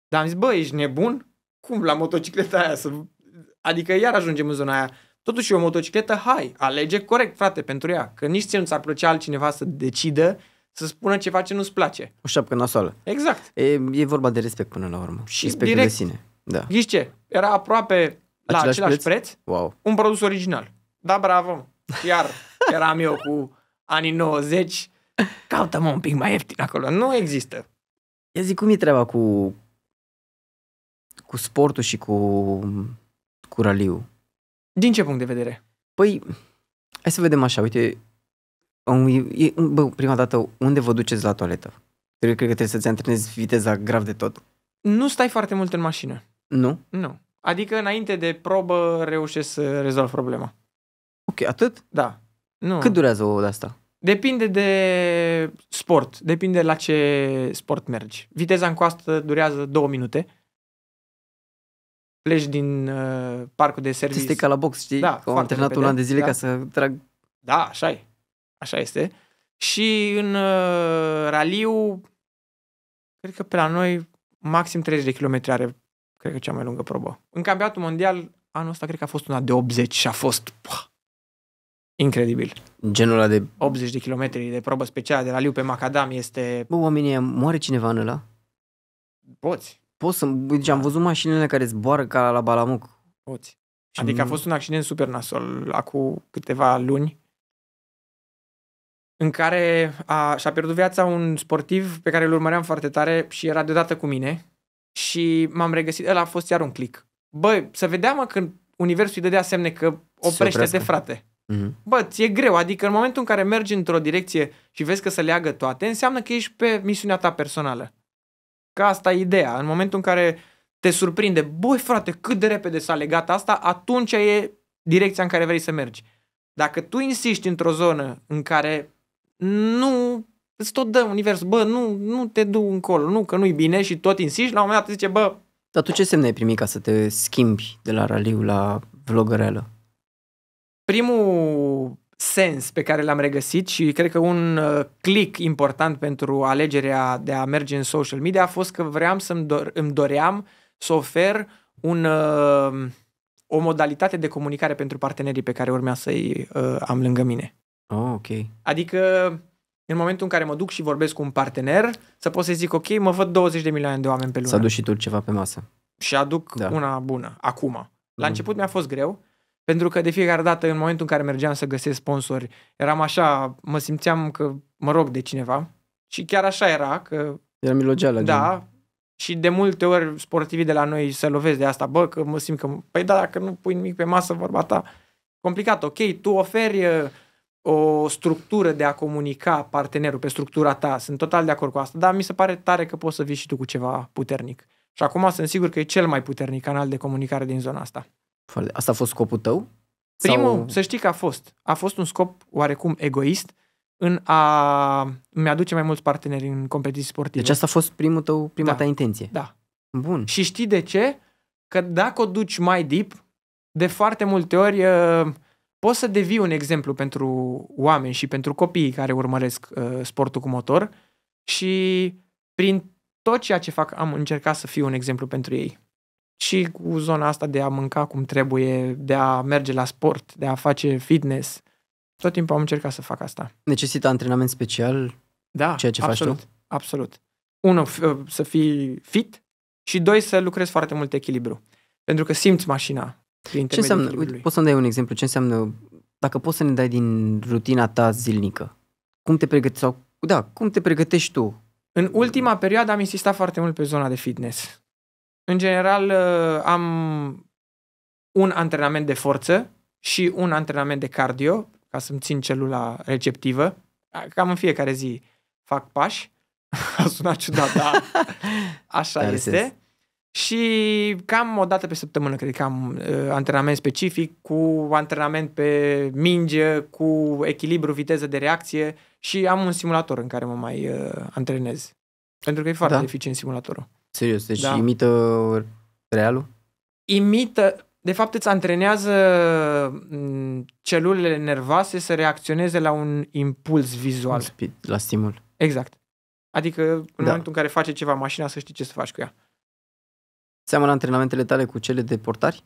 Dar am zis, bă, ești nebun? Cum la motocicleta aia să... Adică iar ajungem în zona aia. Totuși o motocicletă, hai, alege corect, frate, pentru ea. Că nici ție nu ți-ar plăcea altcineva să decidă să spună ceva ce nu-ți place. O șapcă nasoală. Exact. E, e vorba de respect până la urmă. Și Respectul direct, de sine. Da. Ghiși ce? Era aproape la același, același preț? preț wow. un produs original. Da, bravo. Iar eram eu cu anii 90, caută-mă un pic mai ieftin acolo. Nu există. Eu zic, cum e treaba cu, cu sportul și cu, cu raliu? Din ce punct de vedere? Păi, hai să vedem așa, uite, bă, prima dată, unde vă duceți la toaletă? Eu cred că trebuie să-ți antrenezi viteza grav de tot. Nu stai foarte mult în mașină. Nu? Nu. Adică înainte de probă reușești să rezolv problema. Ok, atât? Da. Nu. Cât durează o de asta? Depinde de sport, depinde la ce sport mergi. Viteza în coastă durează două minute. Pleci din uh, parcul de serviciu. Stai ca la box, știi? Da, Am antrenat un an de zile da. ca să trag... Da, așa e. Așa este. Și în uh, raliu, cred că pe la noi, maxim 30 de km are, cred că cea mai lungă probă. În campionatul mondial, anul ăsta cred că a fost una de 80 și a fost pah, incredibil. Genul ăla de... 80 de kilometri de probă specială de raliu pe Macadam este... Bă, oamenii moare cineva în ăla? Poți. Poți să... Deci am văzut mașinile care zboară ca la Balamuc. Poți. Adică a fost un accident super nasol acum câteva luni în care a, și-a pierdut viața un sportiv pe care îl urmăream foarte tare și era deodată cu mine și m-am regăsit, ăla a fost iar un click. Bă, să vedeam mă când universul îi dădea semne că oprește-te frate. Mm-hmm. Bă, ți-e greu, adică în momentul în care mergi într-o direcție și vezi că se leagă toate, înseamnă că ești pe misiunea ta personală. Ca asta e ideea. În momentul în care te surprinde, băi frate, cât de repede s-a legat asta, atunci e direcția în care vrei să mergi. Dacă tu insisti într-o zonă în care nu îți tot dă universul, bă, nu, nu te du încolo, nu, că nu-i bine și tot insiști, la un moment dat zice, bă... Dar tu ce semne ai primit ca să te schimbi de la raliu la vlogăreală? Primul sens pe care l-am regăsit și cred că un uh, click important pentru alegerea de a merge în social media a fost că vreau să-mi dor- îmi doream să ofer un, uh, o modalitate de comunicare pentru partenerii pe care urmea să-i uh, am lângă mine. Oh, ok. Adică în momentul în care mă duc și vorbesc cu un partener, să pot să zic, ok, mă văd 20 de milioane de oameni pe lună. Să aduci și tu ceva pe masă. Și aduc da. una bună, acum. La mm. început mi-a fost greu, pentru că de fiecare dată, în momentul în care mergeam să găsesc sponsori, eram așa, mă simțeam că mă rog de cineva. Și chiar așa era, că... Era milogeală. Da, gen. Și de multe ori sportivii de la noi se lovesc de asta, bă, că mă simt că, păi da, dacă nu pui nimic pe masă, vorba ta, complicat, ok, tu oferi o structură de a comunica partenerul pe structura ta. Sunt total de acord cu asta, dar mi se pare tare că poți să vii și tu cu ceva puternic. Și acum sunt sigur că e cel mai puternic canal de comunicare din zona asta. Asta a fost scopul tău? Primul, Sau... să știi că a fost. A fost un scop oarecum egoist în a mi-aduce mai mulți parteneri în competiții sportive. Deci asta a fost primul tău, prima da. ta intenție. Da. Bun. Și știi de ce? Că dacă o duci mai deep, de foarte multe ori uh, poți să devii un exemplu pentru oameni și pentru copiii care urmăresc uh, sportul cu motor și prin tot ceea ce fac am încercat să fiu un exemplu pentru ei. Și cu zona asta de a mânca cum trebuie, de a merge la sport, de a face fitness, tot timpul am încercat să fac asta. Necesită antrenament special? Da, ceea ce absolut, faci tu? absolut. Unu, f- să fii fit și doi, să lucrezi foarte mult echilibru. Pentru că simți mașina, ce înseamnă? Uite, poți să-mi dai un exemplu. Ce înseamnă, dacă poți să ne dai din rutina ta zilnică, cum te pregătești sau, da, cum te pregătești tu? În ultima perioadă am insistat foarte mult pe zona de fitness. În general, uh, am un antrenament de forță și un antrenament de cardio, ca să-mi țin celula receptivă. Cam în fiecare zi fac pași. (laughs) A sunat ciudat, da. (laughs) așa este. Sens. Și cam o dată pe săptămână, cred că am uh, antrenament specific, cu antrenament pe minge, cu echilibru, viteză de reacție și am un simulator în care mă mai uh, antrenez. Pentru că e foarte da. eficient simulatorul. Serios, deci da. imită realul? Imită, de fapt îți antrenează mm, celulele nervoase să reacționeze la un impuls vizual. La stimul. Exact. Adică în da. momentul în care face ceva mașina să știi ce să faci cu ea. Seamănă antrenamentele tale cu cele de portari?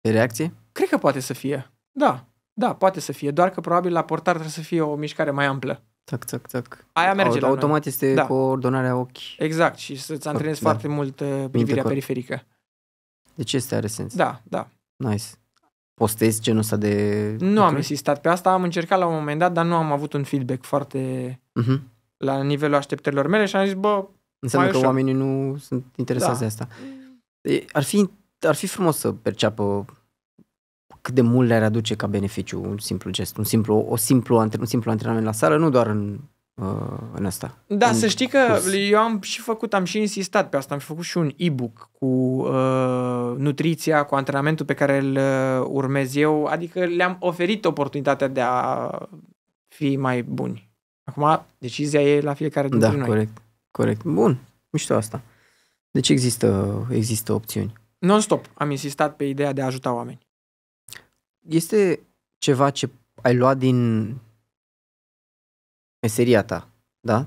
Pe reacție? Cred că poate să fie. Da, da, poate să fie. Doar că probabil la portar trebuie să fie o mișcare mai amplă. Tac, tac, tac. Aia merge Aut- la Automat noi. este da. coordonarea ochi. Exact, și să-ți antrenezi da. foarte mult uh, privirea Minte periferică. Deci este are sens. Da, da. Nice. Postezi genul ăsta de... Nu lucruri? am insistat pe asta, am încercat la un moment dat, dar nu am avut un feedback foarte... Uh-huh. la nivelul așteptărilor mele și am zis, bă, Înseamnă că oamenii nu sunt interesați da. de asta. Ar fi, ar fi frumos să perceapă cât de mult le-ar aduce ca beneficiu un simplu gest, un simplu, o simplu, un simplu antrenament la sală, nu doar în, uh, în asta. Da, în să știi că curs. eu am și făcut, am și insistat pe asta, am făcut și un e-book cu uh, nutriția, cu antrenamentul pe care îl uh, urmez eu, adică le-am oferit oportunitatea de a fi mai buni. Acum, decizia e la fiecare dintre da, noi. Corect. Corect. Bun. Mișto asta. Deci există, există opțiuni. Non-stop am insistat pe ideea de a ajuta oameni. Este ceva ce ai luat din meseria ta, da?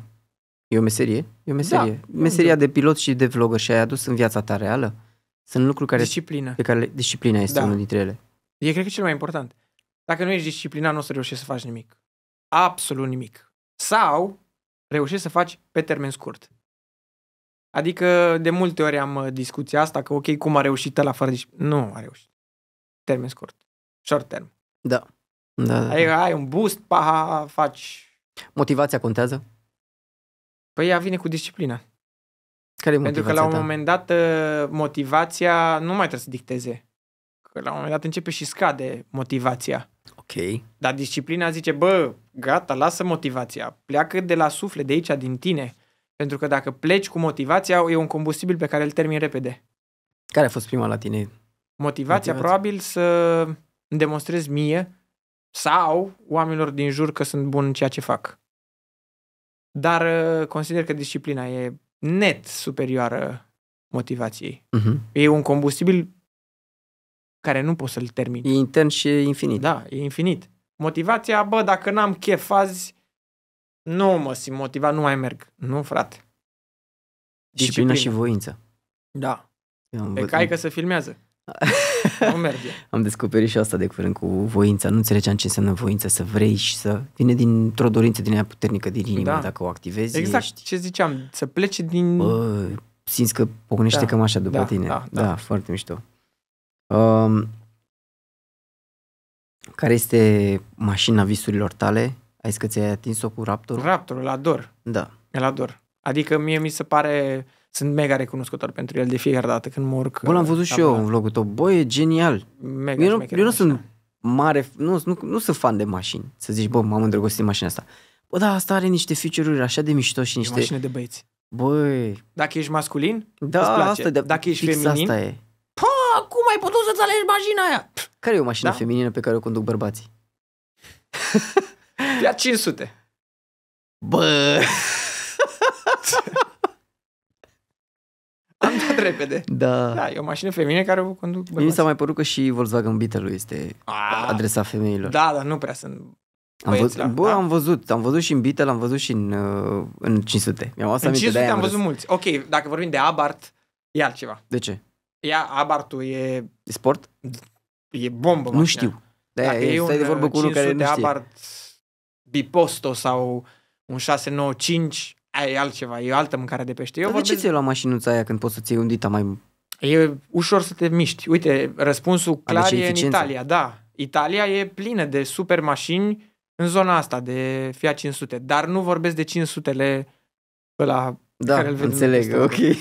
E o meserie? E o meserie. Da, meseria de pilot și de vlogger și ai adus în viața ta reală? Sunt lucruri care... Disciplina. Pe care le, disciplina este da. unul dintre ele. E cred că cel mai important. Dacă nu ești disciplinat, nu o să reușești să faci nimic. Absolut nimic. Sau reușești să faci pe termen scurt. Adică de multe ori am uh, discuția asta că ok, cum a reușit la fără deci Nu a reușit. Termen scurt. Short term. Da. da, da adică da. ai un boost, paha, faci... Motivația contează? Păi ea vine cu disciplina. Care e Pentru că la un ta? moment dat uh, motivația nu mai trebuie să dicteze. Că la un moment dat începe și scade motivația. Ok. Dar disciplina zice, bă, gata, lasă motivația, pleacă de la suflet, de aici, din tine. Pentru că dacă pleci cu motivația, e un combustibil pe care îl termin repede. Care a fost prima la tine? Motivația, motivația. probabil să demonstrez mie sau oamenilor din jur că sunt bun în ceea ce fac. Dar uh, consider că disciplina e net superioară motivației. Uh-huh. E un combustibil care nu poți să-l termini. E intern și e infinit. Da, e infinit. Motivația, bă, dacă n-am chef azi, nu mă simt motivat, nu mai merg. Nu, frate. Disciplină și voință. Da. Pe cai că se filmează. nu (laughs) merge. Am descoperit și asta de curând cu voința. Nu înțelegeam ce înseamnă voință, să vrei și să... Vine dintr-o dorință din ea puternică din inimă, da. dacă o activezi. Exact, ești... ce ziceam, să plece din... Bă, simți că pocnește da. așa după da, tine. Da, da. da, foarte mișto. Um, care este mașina visurilor tale? Ai zis că ți-ai atins-o cu Raptorul? Raptorul, îl ador. Da. Îl ador. Adică mie mi se pare, sunt mega recunoscător pentru el de fiecare dată când mă urc. Bă, l-am văzut și eu în vlogul tău. Bă, e genial. Mega eu nu, eu nu sunt mare, nu, nu, nu sunt fan de mașini. Să zici, bă, m-am îndrăgostit de mașina asta. Bă, da, asta are niște feature-uri așa de mișto și niște... E mașină de băieți. Băi... Dacă ești masculin, da, îți place. Asta de... Dacă ești fix feminin, asta e cum ai putut să-ți alegi mașina aia? Care e o mașină da? feminină pe care o conduc bărbații? (laughs) Fiat 500. Bă! (laughs) Am dat repede. Da. Da, e o mașină feminină care o conduc bărbații. Mi s-a mai părut că și Volkswagen beetle este A. Ah. adresat femeilor. Da, dar nu prea sunt am văzut, la, bă, da? am văzut, am văzut și în Beetle, am văzut și în, uh, în 500. Mi-am în 500 am văzut mulți. Ok, dacă vorbim de Abarth, e altceva. De ce? Ia, Abartu e... E sport? E bombă. Nu mașina. știu. Da, e, e stai de vorbă cu unul care nu știe. abart Biposto sau un 695, aia e altceva, e o altă mâncare de pește. Eu Dar vorbesc... de ce ți-ai luat mașinuța aia când poți să-ți iei un dita mai... E ușor să te miști. Uite, răspunsul clar e în Italia, da. Italia e plină de super mașini în zona asta de Fiat 500, dar nu vorbesc de 500-le ăla da, care îl înțeleg, ok. (laughs)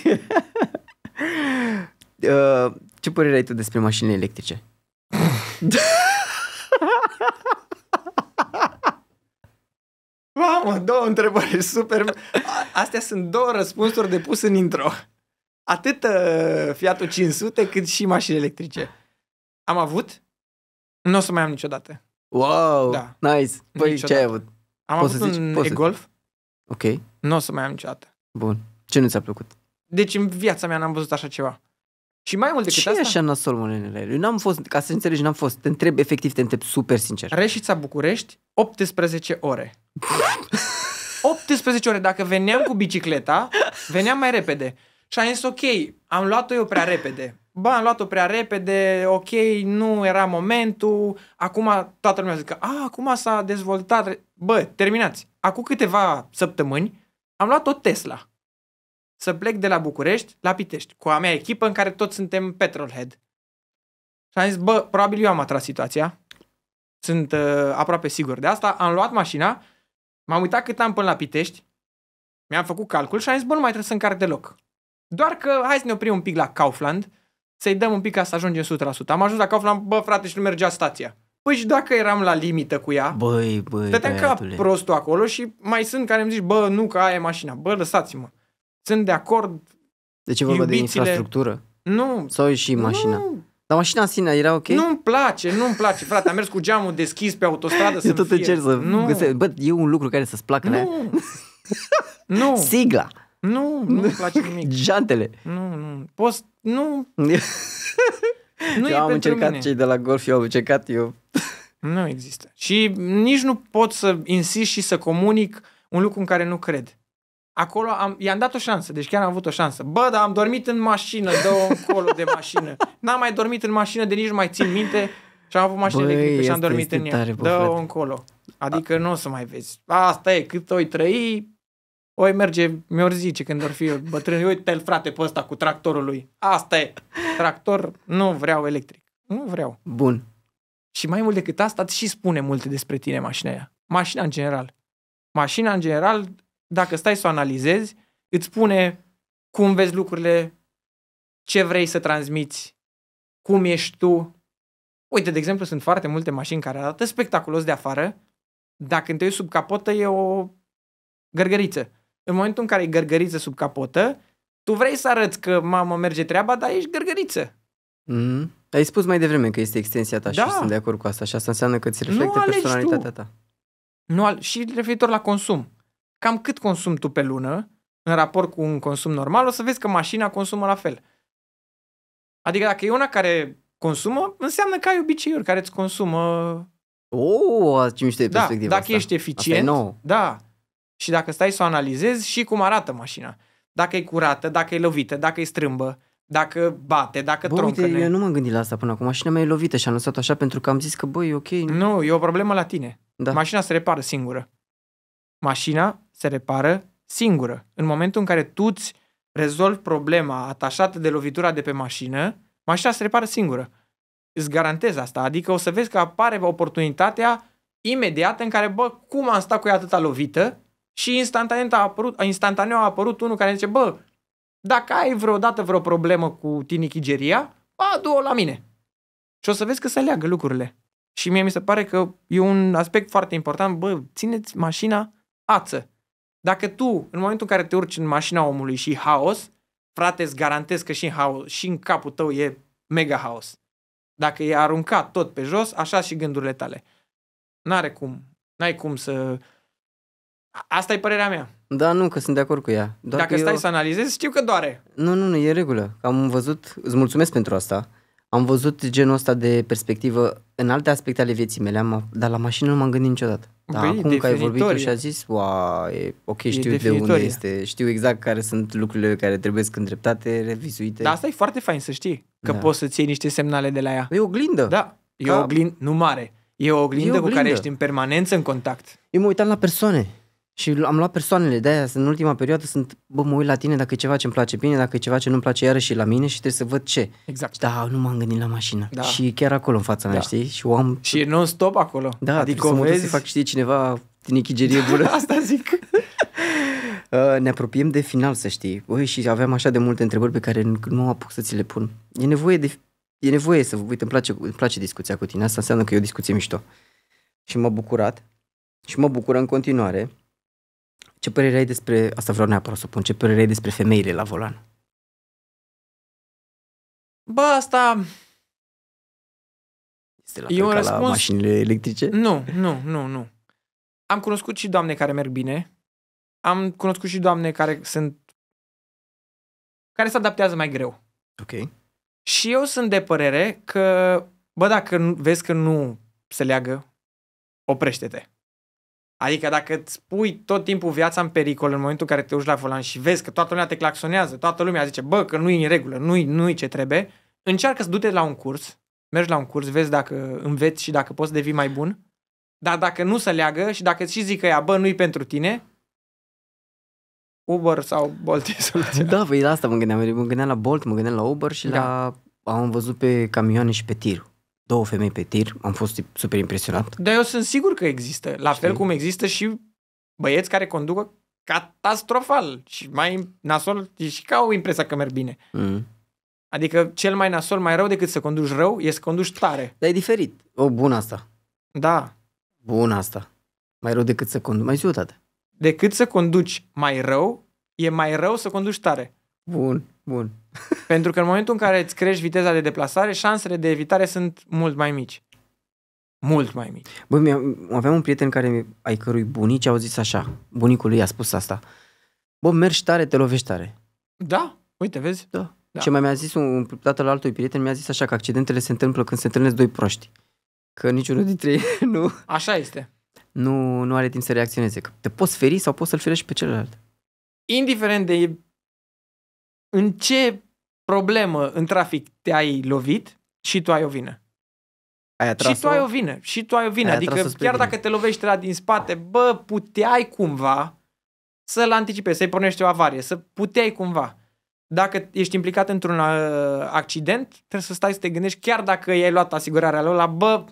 Uh, ce părere ai tu despre mașinile electrice? (laughs) Mamă, două întrebări super... Astea sunt două răspunsuri de pus în intro. Atât uh, Fiatul 500 cât și mașini electrice. Am avut? Nu o să mai am niciodată. Wow, da. nice. Păi niciodată. ce ai avut? Am poți avut zici, un golf. Ok. Nu o să mai am niciodată. Bun. Ce nu ți-a plăcut? Deci în viața mea n-am văzut așa ceva. Și mai mult decât Ce asta... așa nasol, mă, nenele? Eu n-am fost, ca să înțelegi, n-am fost. Te întreb, efectiv, te întreb super sincer. Reșița București, 18 ore. 18 (laughs) ore. Dacă veneam cu bicicleta, veneam mai repede. Și am zis, ok, am luat-o eu prea repede. Bă, am luat-o prea repede, ok, nu era momentul. Acum toată lumea zice, a, ah, acum s-a dezvoltat. Bă, terminați. Acum câteva săptămâni am luat o Tesla să plec de la București la Pitești, cu a mea echipă în care toți suntem petrolhead. Și am zis, bă, probabil eu am atras situația, sunt uh, aproape sigur de asta, am luat mașina, m-am uitat cât am până la Pitești, mi-am făcut calcul și am zis, bă, nu mai trebuie să încarc deloc. Doar că hai să ne oprim un pic la Kaufland, să-i dăm un pic ca să ajungem 100%. Am ajuns la Kaufland, bă, frate, și nu mergea stația. Păi și dacă eram la limită cu ea, băi, băi, stăteam ca prostul acolo și mai sunt care îmi zici, bă, nu, că aia e mașina, bă, lăsați-mă. Sunt de acord. Deci de ce vorba iubițile... de infrastructură? Nu. Sau e și mașina? Nu. Dar mașina în sine era ok? Nu-mi place, nu-mi place, frate. Am mers cu geamul deschis pe autostradă (laughs) să tot încerc să nu. Găsesc. Bă, e un lucru care să-ți placă Nu. (laughs) nu. Sigla. Nu, nu-mi place nimic. Jantele. Nu, nu. Poți, nu. (laughs) nu eu e am încercat mine. cei de la golf, eu am încercat, eu... nu există. Și nici nu pot să insist și să comunic un lucru în care nu cred acolo am, i-am dat o șansă, deci chiar am avut o șansă. Bă, dar am dormit în mașină, dă un colo de mașină. N-am mai dormit în mașină de nici nu mai țin minte și am avut mașină electrică și am dormit în ea. dă un încolo. Adică A... nu o să mai vezi. Asta e, cât oi trăi, oi merge, mi-or zice când ar fi bătrân, uite-l frate pe ăsta cu tractorul lui. Asta e. Tractor, nu vreau electric. Nu vreau. Bun. Și mai mult decât asta, și spune multe despre tine mașina aia. Mașina în general. Mașina în general dacă stai să o analizezi, îți spune cum vezi lucrurile, ce vrei să transmiți, cum ești tu. Uite, de exemplu, sunt foarte multe mașini care arată spectaculos de afară. când te uiți sub capotă, e o gărgăriță. În momentul în care e gărgăriță sub capotă, tu vrei să arăți că, mamă, merge treaba, dar ești gărgăriță. Mm-hmm. Ai spus mai devreme că este extensia ta da. și sunt de acord cu asta și asta înseamnă că îți reflectă personalitatea tu. ta. Nu al- și referitor la consum cam cât consum tu pe lună în raport cu un consum normal, o să vezi că mașina consumă la fel. Adică dacă e una care consumă, înseamnă că ai obiceiuri care îți consumă... Oh, ce mișto e da, dacă asta. ești eficient, asta e nou. da. Și dacă stai să o analizezi și cum arată mașina. Dacă e curată, dacă e lovită, dacă e strâmbă, dacă bate, dacă bă, Uite, eu nu m-am gândit la asta până acum. Mașina mea e lovită și am lăsat așa pentru că am zis că, băi, e ok. Nu, e o problemă la tine. Da. Mașina se repară singură. Mașina se repară singură. În momentul în care tu îți rezolvi problema atașată de lovitura de pe mașină, mașina se repară singură. Îți garantez asta, adică o să vezi că apare oportunitatea imediată în care, bă, cum am stat cu ea atâta lovită și instantaneu a apărut, instantaneu a apărut unul care zice, bă, dacă ai vreodată vreo problemă cu tinichigeria, adu-o la mine. Și o să vezi că se leagă lucrurile. Și mie mi se pare că e un aspect foarte important, bă, țineți mașina ață. Dacă tu, în momentul în care te urci în mașina omului și haos, frate, îți garantez că și în, haos, și în capul tău e mega haos. Dacă e aruncat tot pe jos, așa și gândurile tale. N-are cum. N-ai cum să... Asta e părerea mea. Da, nu, că sunt de acord cu ea. Doar Dacă stai eu... să analizezi, știu că doare. Nu, nu, nu, e regulă. Am văzut, îți mulțumesc pentru asta, am văzut genul ăsta de perspectivă în alte aspecte ale vieții mele, am, dar la mașină nu m-am gândit niciodată. Da, păi, acum că ai vorbit tu și a zis, wow, e, ok, știu e de unde este, știu exact care sunt lucrurile care trebuie să îndreptate, revizuite. Dar asta e foarte fain să știi, că da. poți să ții niște semnale de la ea. E oglindă. Da, e o oglindă, nu mare, e o glindă e oglindă cu care ești în permanență în contact. Eu mă uitam la persoane și am luat persoanele de aia în ultima perioadă sunt, bă, mă uit la tine dacă e ceva ce îmi place bine, dacă e ceva ce nu-mi place iarăși la mine și trebuie să văd ce. Exact. Da, nu m-am gândit la mașină. Da. Și chiar acolo în fața mea, da. știi? Și am... Și e non-stop acolo. Da, adică să vezi? să fac, știi, cineva echigerie bună. (laughs) Asta zic. (laughs) Uh, ne apropiem de final, să știi. Ui, și aveam așa de multe întrebări pe care nu apuc să ți le pun. E nevoie de... E nevoie să... Uite, îmi place, îmi place discuția cu tine. Asta înseamnă că e o discuție mișto. Și m-a bucurat. Și mă bucură în continuare ce părere ai despre, asta vreau neapărat să pun, ce părere ai despre femeile la volan? Bă, asta... Este la e fel ca răspuns... la mașinile electrice? Nu, nu, nu, nu. Am cunoscut și doamne care merg bine. Am cunoscut și doamne care sunt... care se adaptează mai greu. Ok. Și eu sunt de părere că, bă, dacă vezi că nu se leagă, oprește-te. Adică dacă îți pui tot timpul viața în pericol în momentul în care te uși la volan și vezi că toată lumea te claxonează, toată lumea zice, bă, că nu e în regulă, nu e nu e ce trebuie, încearcă să du-te la un curs, mergi la un curs, vezi dacă înveți și dacă poți devii mai bun, dar dacă nu se leagă și dacă și zic că ea, bă, nu-i pentru tine, Uber sau Bolt e soluția. Da, păi la asta mă gândeam. Mă gândeam la Bolt, mă gândeam la Uber și da. la... Am văzut pe camioane și pe tir două femei pe tir, am fost super impresionat. Dar eu sunt sigur că există, la Știi? fel cum există și băieți care conducă catastrofal și mai nasol și ca o impresia că merg bine. Mm. Adică cel mai nasol, mai rău decât să conduci rău, e să conduci tare. Dar e diferit. O, bună bun asta. Da. Bun asta. Mai rău decât să conduci. Mai zi o dată. Decât să conduci mai rău, e mai rău să conduci tare. Bun, bun. (laughs) Pentru că în momentul în care îți crești viteza de deplasare, șansele de evitare sunt mult mai mici. Mult mai mici. Bă, aveam un prieten care, ai cărui bunici au zis așa, bunicul lui a spus asta. Bă, mergi tare, te lovești tare. Da, uite, vezi? Da. da. Ce mai mi-a zis un, tatăl altui prieten, mi-a zis așa că accidentele se întâmplă când se întâlnesc doi proști. Că niciunul dintre ei (laughs) nu... Așa este. Nu, nu are timp să reacționeze. Că te poți feri sau poți să-l ferești pe celălalt. Indiferent de în ce problemă în trafic te-ai lovit și tu ai o vină. Ai și tu ai o vină. Și tu ai o vină. Ai adică chiar dacă te lovești la din spate, bă, puteai cumva să-l anticipezi, să-i pornești o avarie, să puteai cumva. Dacă ești implicat într-un uh, accident, trebuie să stai să te gândești, chiar dacă i-ai luat asigurarea lor, la bă,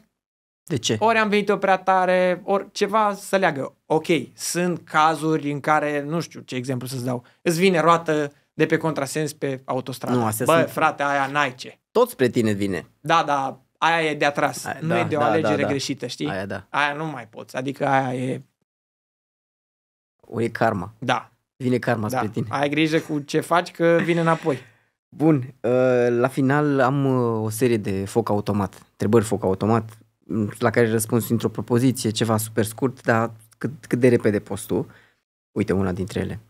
de ce? Ori am venit o prea tare, ori ceva să leagă. Ok, sunt cazuri în care, nu știu ce exemplu să-ți dau, îți vine roată de pe contrasens pe autostradă. Nu, astea Bă, sunt... frate, aia n-ai ce. Tot spre tine vine. Da, da, aia e de atras. Aia, nu da, e de o da, da alegere da, da. greșită, știi? Aia, da. aia nu mai poți. Adică aia e... O e karma. Da. Vine karma da. spre tine. Ai grijă cu ce faci că vine înapoi. Bun, ă, la final am ă, o serie de foc automat, întrebări foc automat, mm, la care răspuns într-o propoziție, ceva super scurt, dar cât, cât de repede poți tu. Uite una dintre ele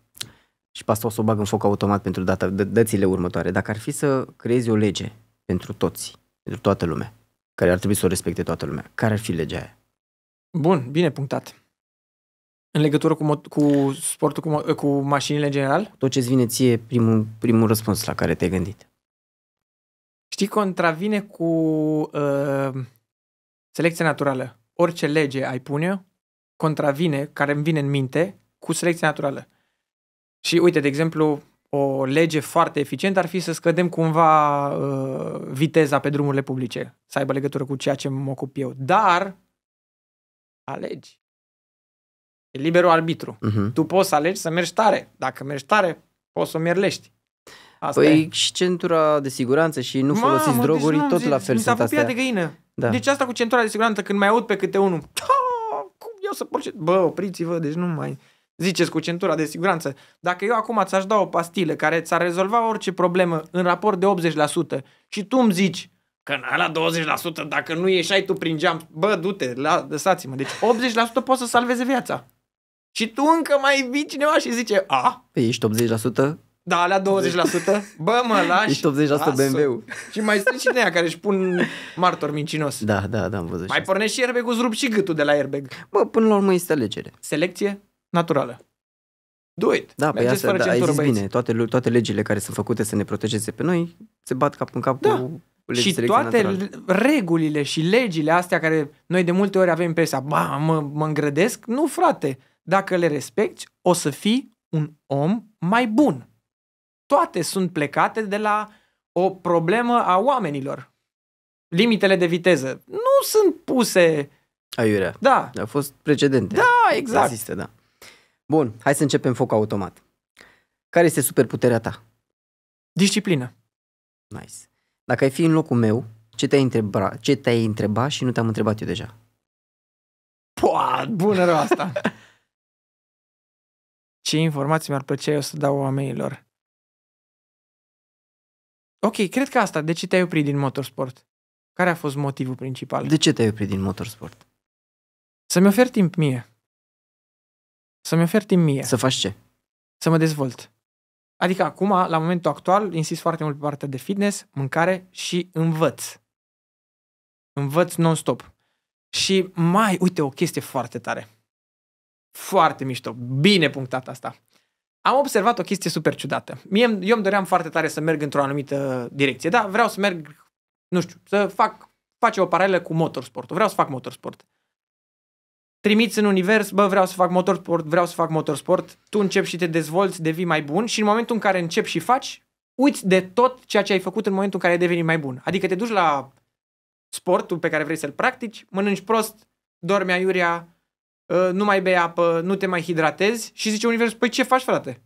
și pe asta o să o bag în foc automat pentru data, dățile următoare. Dacă ar fi să creezi o lege pentru toți, pentru toată lumea, care ar trebui să o respecte toată lumea, care ar fi legea aia? Bun, bine punctat. În legătură cu, cu sportul, cu, cu mașinile în general? Tot ce-ți vine ție primul, primul răspuns la care te-ai gândit. Știi, contravine cu uh, selecția naturală. Orice lege ai pune, contravine, care îmi vine în minte, cu selecția naturală. Și uite, de exemplu, o lege foarte eficientă ar fi să scădem cumva uh, viteza pe drumurile publice, să aibă legătură cu ceea ce mă ocup eu. Dar alegi. E liberul arbitru. Uh-huh. Tu poți să alegi să mergi tare. Dacă mergi tare, poți să o merlești. Asta păi e. și centura de siguranță și nu Mamă, folosiți deci droguri, deci tot zi, la fel mi sunt astea. de găină. Da. Deci asta cu centura de siguranță, când mai aud pe câte unul, cum eu să porce... Bă, opriți-vă, deci nu mai... Ziceți cu centura de siguranță. Dacă eu acum ți-aș da o pastilă care ți-ar rezolva orice problemă în raport de 80% și tu îmi zici că în la 20% dacă nu ieșai tu prin geam, bă, du-te, la, lăsați-mă. Deci 80% poți să salveze viața. Și tu încă mai vii cineva și zice, a... Păi ești 80%? Da, la 20%. Bă, mă lași. Ești 80% BMW-ul. Și mai sunt și de care își pun martor mincinos. Da, da, da, am văzut. Mai pornești și airbag-ul, rup și gâtul de la airbag. Bă, până la urmă este alegere. Selecție? naturală. Do it. Da, pe păi asta, da, ai zis băieți. bine. Toate, toate legile care sunt făcute să ne protejeze pe noi se bat cap în cap da. cu și toate naturală. regulile și legile astea care noi de multe ori avem impresia, ba, mă, mă îngrădesc, nu frate, dacă le respecti, o să fii un om mai bun. Toate sunt plecate de la o problemă a oamenilor. Limitele de viteză nu sunt puse... Aiurea. Da. Au fost precedente. Da, exact. Există, da. Bun, hai să începem foc automat. Care este superputerea ta? Disciplină. Nice. Dacă ai fi în locul meu, ce te-ai întreba, ce te-ai întreba și nu te-am întrebat eu deja? Pua, bună rău asta! (laughs) ce informații mi-ar plăcea eu să dau oamenilor? Ok, cred că asta. De ce te-ai oprit din motorsport? Care a fost motivul principal? De ce te-ai oprit din motorsport? Să-mi ofer timp mie. Să-mi ofer timp mie. Să faci ce? Să mă dezvolt. Adică acum, la momentul actual, insist foarte mult pe partea de fitness, mâncare și învăț. Învăț non-stop. Și mai, uite, o chestie foarte tare. Foarte mișto. Bine punctat asta. Am observat o chestie super ciudată. Mie, eu îmi doream foarte tare să merg într-o anumită direcție. Da, vreau să merg, nu știu, să fac, face o paralelă cu motorsportul. Vreau să fac motorsport trimiți în univers, bă, vreau să fac motorsport, vreau să fac motorsport, tu începi și te dezvolți, devii mai bun și în momentul în care începi și faci, uiți de tot ceea ce ai făcut în momentul în care ai devenit mai bun. Adică te duci la sportul pe care vrei să-l practici, mănânci prost, dormi aiurea, ă, nu mai bei apă, nu te mai hidratezi și zice universul, păi ce faci, frate?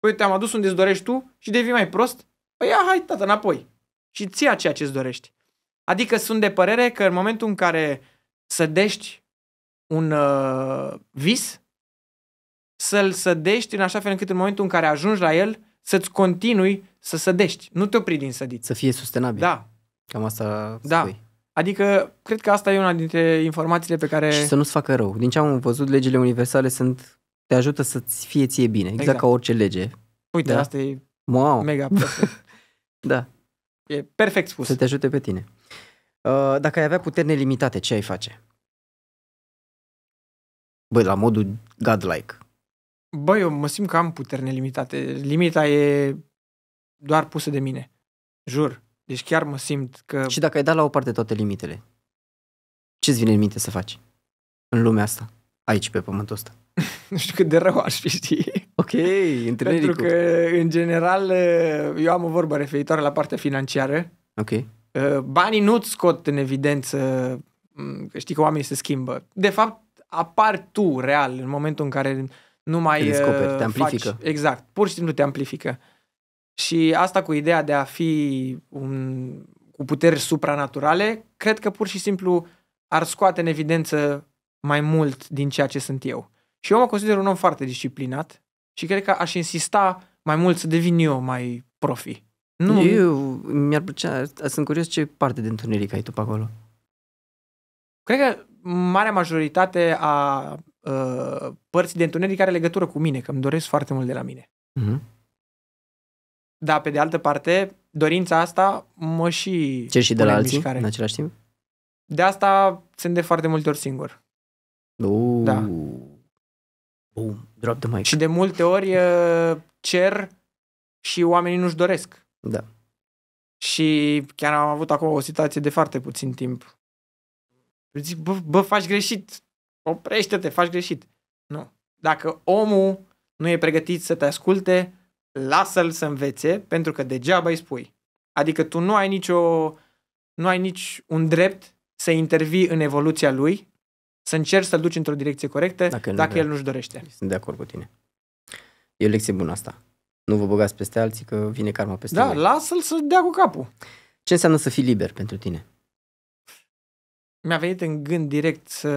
Păi te-am adus unde îți dorești tu și devii mai prost? Păi ia, hai, tata, înapoi. Și ți ceea ce îți dorești. Adică sunt de părere că în momentul în care sădești un uh, vis, să-l sădești în așa fel încât în momentul în care ajungi la el, să-ți continui să sădești. Nu te opri din sădit. Să fie sustenabil. Da. Cam asta da. spui. Adică, cred că asta e una dintre informațiile pe care... Și să nu-ți facă rău. Din ce am văzut, legile universale sunt... Te ajută să-ți fie ție bine, exact, exact. ca orice lege. Uite, da? asta e wow. mega (laughs) da. E perfect spus. Să te ajute pe tine. Uh, dacă ai avea puteri nelimitate, ce ai face? Băi, la modul godlike. Băi, eu mă simt că am puteri nelimitate. Limita e doar pusă de mine. Jur. Deci chiar mă simt că... Și dacă ai dat la o parte toate limitele, ce-ți vine în minte să faci în lumea asta, aici pe pământul ăsta? (laughs) nu știu cât de rău aș fi, știi? Ok, Pentru că, în general, eu am o vorbă referitoare la partea financiară. Ok. Uh, banii nu-ți scot în evidență, că știi că oamenii se schimbă. De fapt, apar tu real în momentul în care nu mai te uh, descoperi, te amplifică. Faci. Exact, pur și simplu te amplifică. Și asta cu ideea de a fi un, cu puteri supranaturale, cred că pur și simplu ar scoate în evidență mai mult din ceea ce sunt eu. Și eu mă consider un om foarte disciplinat și cred că aș insista mai mult să devin eu mai profi. Nu. Eu mi-ar plăcea, sunt curios ce parte de întuneric ai tu pe acolo. Cred că marea majoritate a uh, părții de întuneric are legătură cu mine, că îmi doresc foarte mult de la mine. Mm-hmm. Da, pe de altă parte, dorința asta mă și... Ce și de la alții mișcare. în același timp? De asta sunt de foarte multe ori singur. Uh. Da. Uh, drop the mic. Și de multe ori uh, cer și oamenii nu-și doresc. Da. Și chiar am avut acum o situație de foarte puțin timp eu zic, bă, bă, faci greșit, oprește-te, faci greșit. Nu. Dacă omul nu e pregătit să te asculte, lasă-l să învețe, pentru că degeaba îi spui. Adică tu nu ai nicio, nu ai nici un drept să intervii în evoluția lui, să încerci să-l duci într-o direcție corectă dacă, el, dacă nu el nu-și dorește. Sunt de acord cu tine. E o lecție bună asta. Nu vă băgați peste alții că vine karma peste Da, lasă-l să dea cu capul. Ce înseamnă să fii liber pentru tine? mi-a venit în gând direct uh,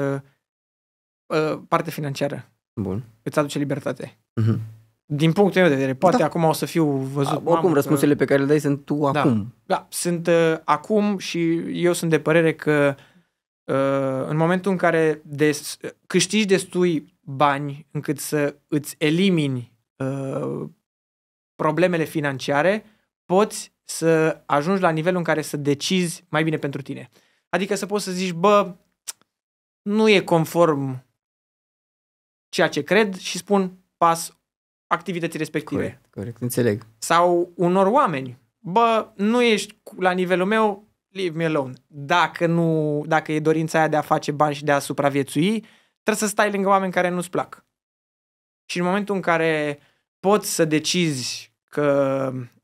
uh, ă, partea financiară. Bun. Îți aduce libertate. Uh-huh. Din punctul meu de vedere, poate da. acum o să fiu văzut. A, oricum, mamă, răspunsurile că... pe care le dai sunt tu da, acum. Da, sunt uh, acum și eu sunt de părere că uh, în momentul în care des, câștigi destui bani încât să îți elimini uh, problemele financiare, poți să ajungi la nivelul în care să decizi mai bine pentru tine. Adică să poți să zici, bă, nu e conform ceea ce cred și spun pas activității respective. Corect, corect, înțeleg. Sau unor oameni, bă, nu ești la nivelul meu, leave me alone. Dacă, nu, dacă e dorința aia de a face bani și de a supraviețui, trebuie să stai lângă oameni care nu-ți plac. Și în momentul în care poți să decizi că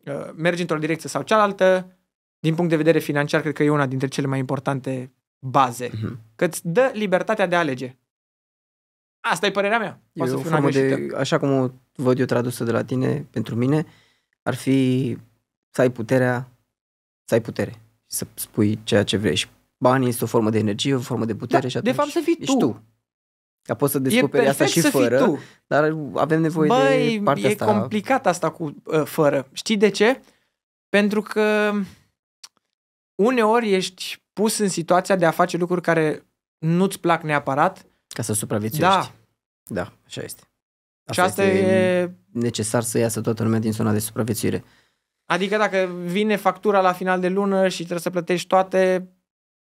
uh, mergi într-o direcție sau cealaltă, din punct de vedere financiar, cred că e una dintre cele mai importante baze. Uh-huh. Că îți dă libertatea de a alege. Asta e părerea mea. Poate să fiu de, așa cum o văd eu tradusă de la tine, pentru mine, ar fi să ai puterea, să ai putere și să spui ceea ce vrei. Și banii este o formă de energie, o formă de putere da, și atunci De fapt să fii tu. tu. Ca poți să descoperi asta și fără, tu. dar avem nevoie Băi, de partea e asta. e complicat asta cu uh, fără. Știi de ce? Pentru că uneori ești pus în situația de a face lucruri care nu-ți plac neapărat. Ca să supraviețuiești. Da. Da, așa este. Asta și asta este e... necesar să iasă toată lumea din zona de supraviețuire. Adică dacă vine factura la final de lună și trebuie să plătești toate,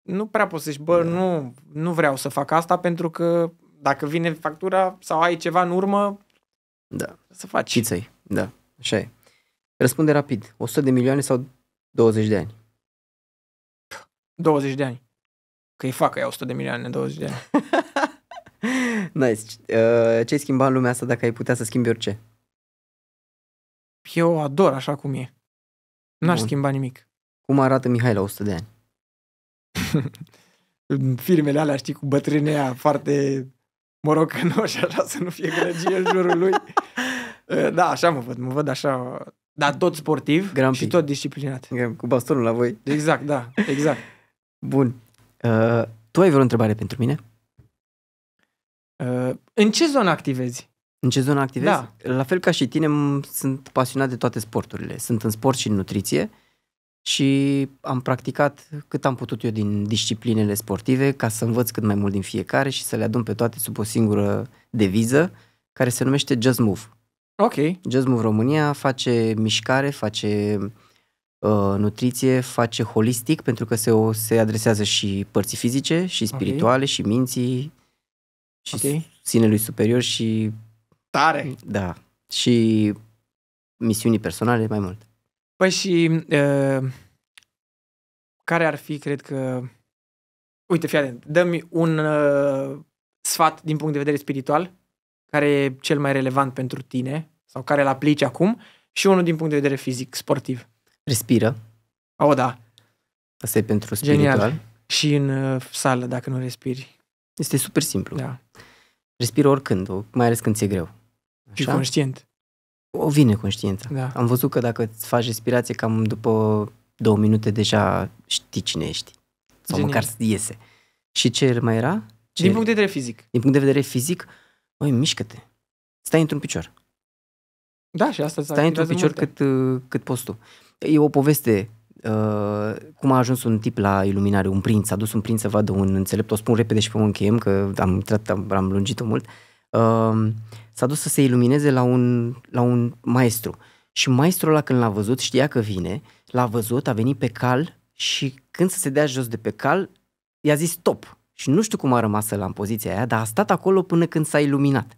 nu prea poți să zici, bă, da. nu, nu vreau să fac asta pentru că dacă vine factura sau ai ceva în urmă, da. să faci. Pizza-i. da, așa e. Răspunde rapid, 100 de milioane sau 20 de ani? 20 de ani. Că îi fac că 100 de milioane în 20 de ani. (laughs) nice. Uh, ce-ai schimba în lumea asta dacă ai putea să schimbi orice? Eu o ador așa cum e. N-aș Bun. schimba nimic. Cum arată Mihai la 100 de ani? (laughs) Firmele alea, știi, cu bătrânea foarte morocănoși, așa să nu fie grăgie în jurul lui. (laughs) Uh, da, așa mă văd, mă văd așa, dar tot sportiv Grampi. și tot disciplinat. Cu bastonul la voi. Exact, da, exact. Bun. Uh, tu ai vreo întrebare pentru mine? Uh, în ce zonă activezi? În ce zonă activezi? Da. La fel ca și tine, sunt pasionat de toate sporturile. Sunt în sport și în nutriție și am practicat cât am putut eu din disciplinele sportive ca să învăț cât mai mult din fiecare și să le adun pe toate sub o singură deviză care se numește Just Move. Ok. Just Move România face mișcare, face uh, Uh, nutriție face holistic pentru că se, se adresează și părții fizice, și spirituale, okay. și minții, și okay. sinelui superior și... Tare! Da. Și misiunii personale mai mult. Păi și uh, care ar fi, cred că... Uite, fii atent, dă-mi un uh, sfat din punct de vedere spiritual, care e cel mai relevant pentru tine sau care îl aplici acum și unul din punct de vedere fizic, sportiv. Respiră. O, da. Asta e pentru spiritual. Genial. Și în uh, sală, dacă nu respiri. Este super simplu. Da. Respiră oricând, mai ales când ți-e greu. Așa? Și conștient. O vine conștiința. Da. Am văzut că dacă îți faci respirație, cam după două minute deja știi cine ești. Sau Genial. măcar iese. Și ce mai era? Ce... Din punct de vedere fizic. Din punct de vedere fizic, măi, mișcă-te. Stai într-un picior. Da, și asta Stai într-un picior cât, cât poți tu. E o poveste Uh, cum a ajuns un tip la iluminare, un prinț, a dus un prinț să vadă un înțelept, o spun repede și pe un chem, că am intrat, am, am lungit-o mult, uh, s-a dus să se ilumineze la un, la un maestru. Și maestrul ăla când l-a văzut, știa că vine, l-a văzut, a venit pe cal și când să se dea jos de pe cal, i-a zis stop. Și nu știu cum a rămas la în poziția aia, dar a stat acolo până când s-a iluminat.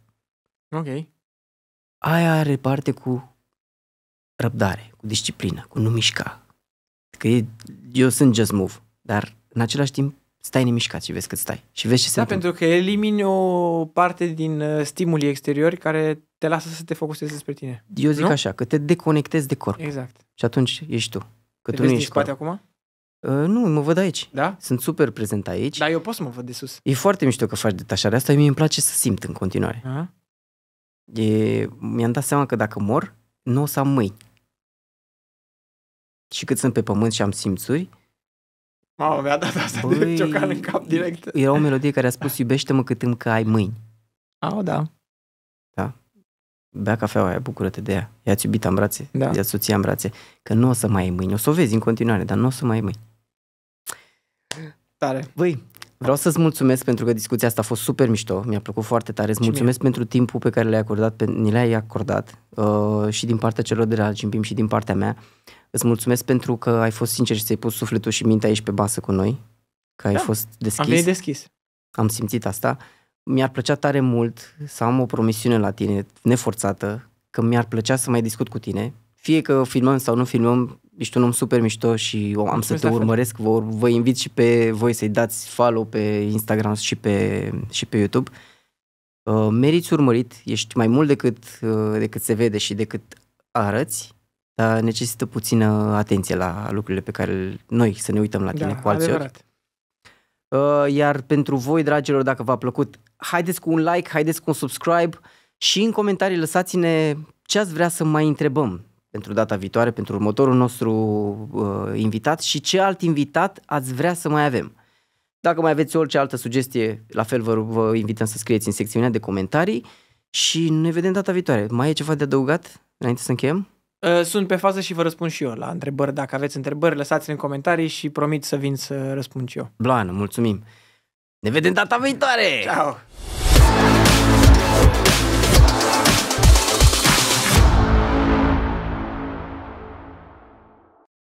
Ok. Aia are parte cu răbdare, cu disciplină, cu nu mișca. Că e, eu sunt just move, dar în același timp stai nemișcat și vezi cât stai și vezi ce se da, întâmplă. pentru că elimini o parte din uh, stimulii exteriori care te lasă să te focusezi despre tine. Eu zic nu? așa, că te deconectezi de corp. Exact. Și atunci ești tu. Că te tu vezi nu ești spate acum? Uh, nu, mă văd aici. Da? Sunt super prezent aici. Da, eu pot să mă văd de sus. E foarte mișto că faci detașarea asta, mie îmi place să simt în continuare. Uh-huh. E, mi-am dat seama că dacă mor, nu o să am mâini și cât sunt pe pământ și am simțuri. Mamă, mi-a dat asta Băi, de ciocan în cap direct. Era o melodie care a spus, iubește-mă cât încă ai mâini. Au, da. Da. Bea cafeaua aia, bucură-te de ea. Ia-ți iubita în brațe, da. ia soția în brațe. Că nu o să mai ai mâini. O să o vezi în continuare, dar nu o să mai ai mâini. Tare. Băi, vreau să-ți mulțumesc pentru că discuția asta a fost super mișto. Mi-a plăcut foarte tare. Îți mulțumesc pentru timpul pe care le-ai acordat, pe, ni le-ai acordat uh, și din partea celor de la Gimpim și din partea mea. Îți mulțumesc pentru că ai fost sincer și ți-ai pus sufletul și mintea aici pe basă cu noi, că ai da, fost deschis. Am venit deschis. Am simțit asta. Mi-ar plăcea tare mult să am o promisiune la tine, neforțată, că mi-ar plăcea să mai discut cu tine, fie că filmăm sau nu filmăm, ești un om super mișto și o, am Mulțumesc să te urmăresc, vă, vă invit și pe voi să-i dați follow pe Instagram și pe, și pe YouTube. Uh, meriți urmărit, ești mai mult decât, uh, decât se vede și decât arăți dar necesită puțină atenție la lucrurile pe care noi să ne uităm la tine da, cu alții adevărat. ori. Uh, iar pentru voi, dragilor, dacă v-a plăcut, haideți cu un like, haideți cu un subscribe și în comentarii lăsați-ne ce ați vrea să mai întrebăm pentru data viitoare, pentru următorul nostru uh, invitat și ce alt invitat ați vrea să mai avem. Dacă mai aveți orice altă sugestie, la fel vă, vă invităm să scrieți în secțiunea de comentarii și ne vedem data viitoare. Mai e ceva de adăugat înainte să încheiem? Uh, sunt pe fază și vă răspund și eu la întrebări. Dacă aveți întrebări, lăsați-le în comentarii și promit să vin să răspund și eu. Bloană, mulțumim! Ne vedem data viitoare! Ciao!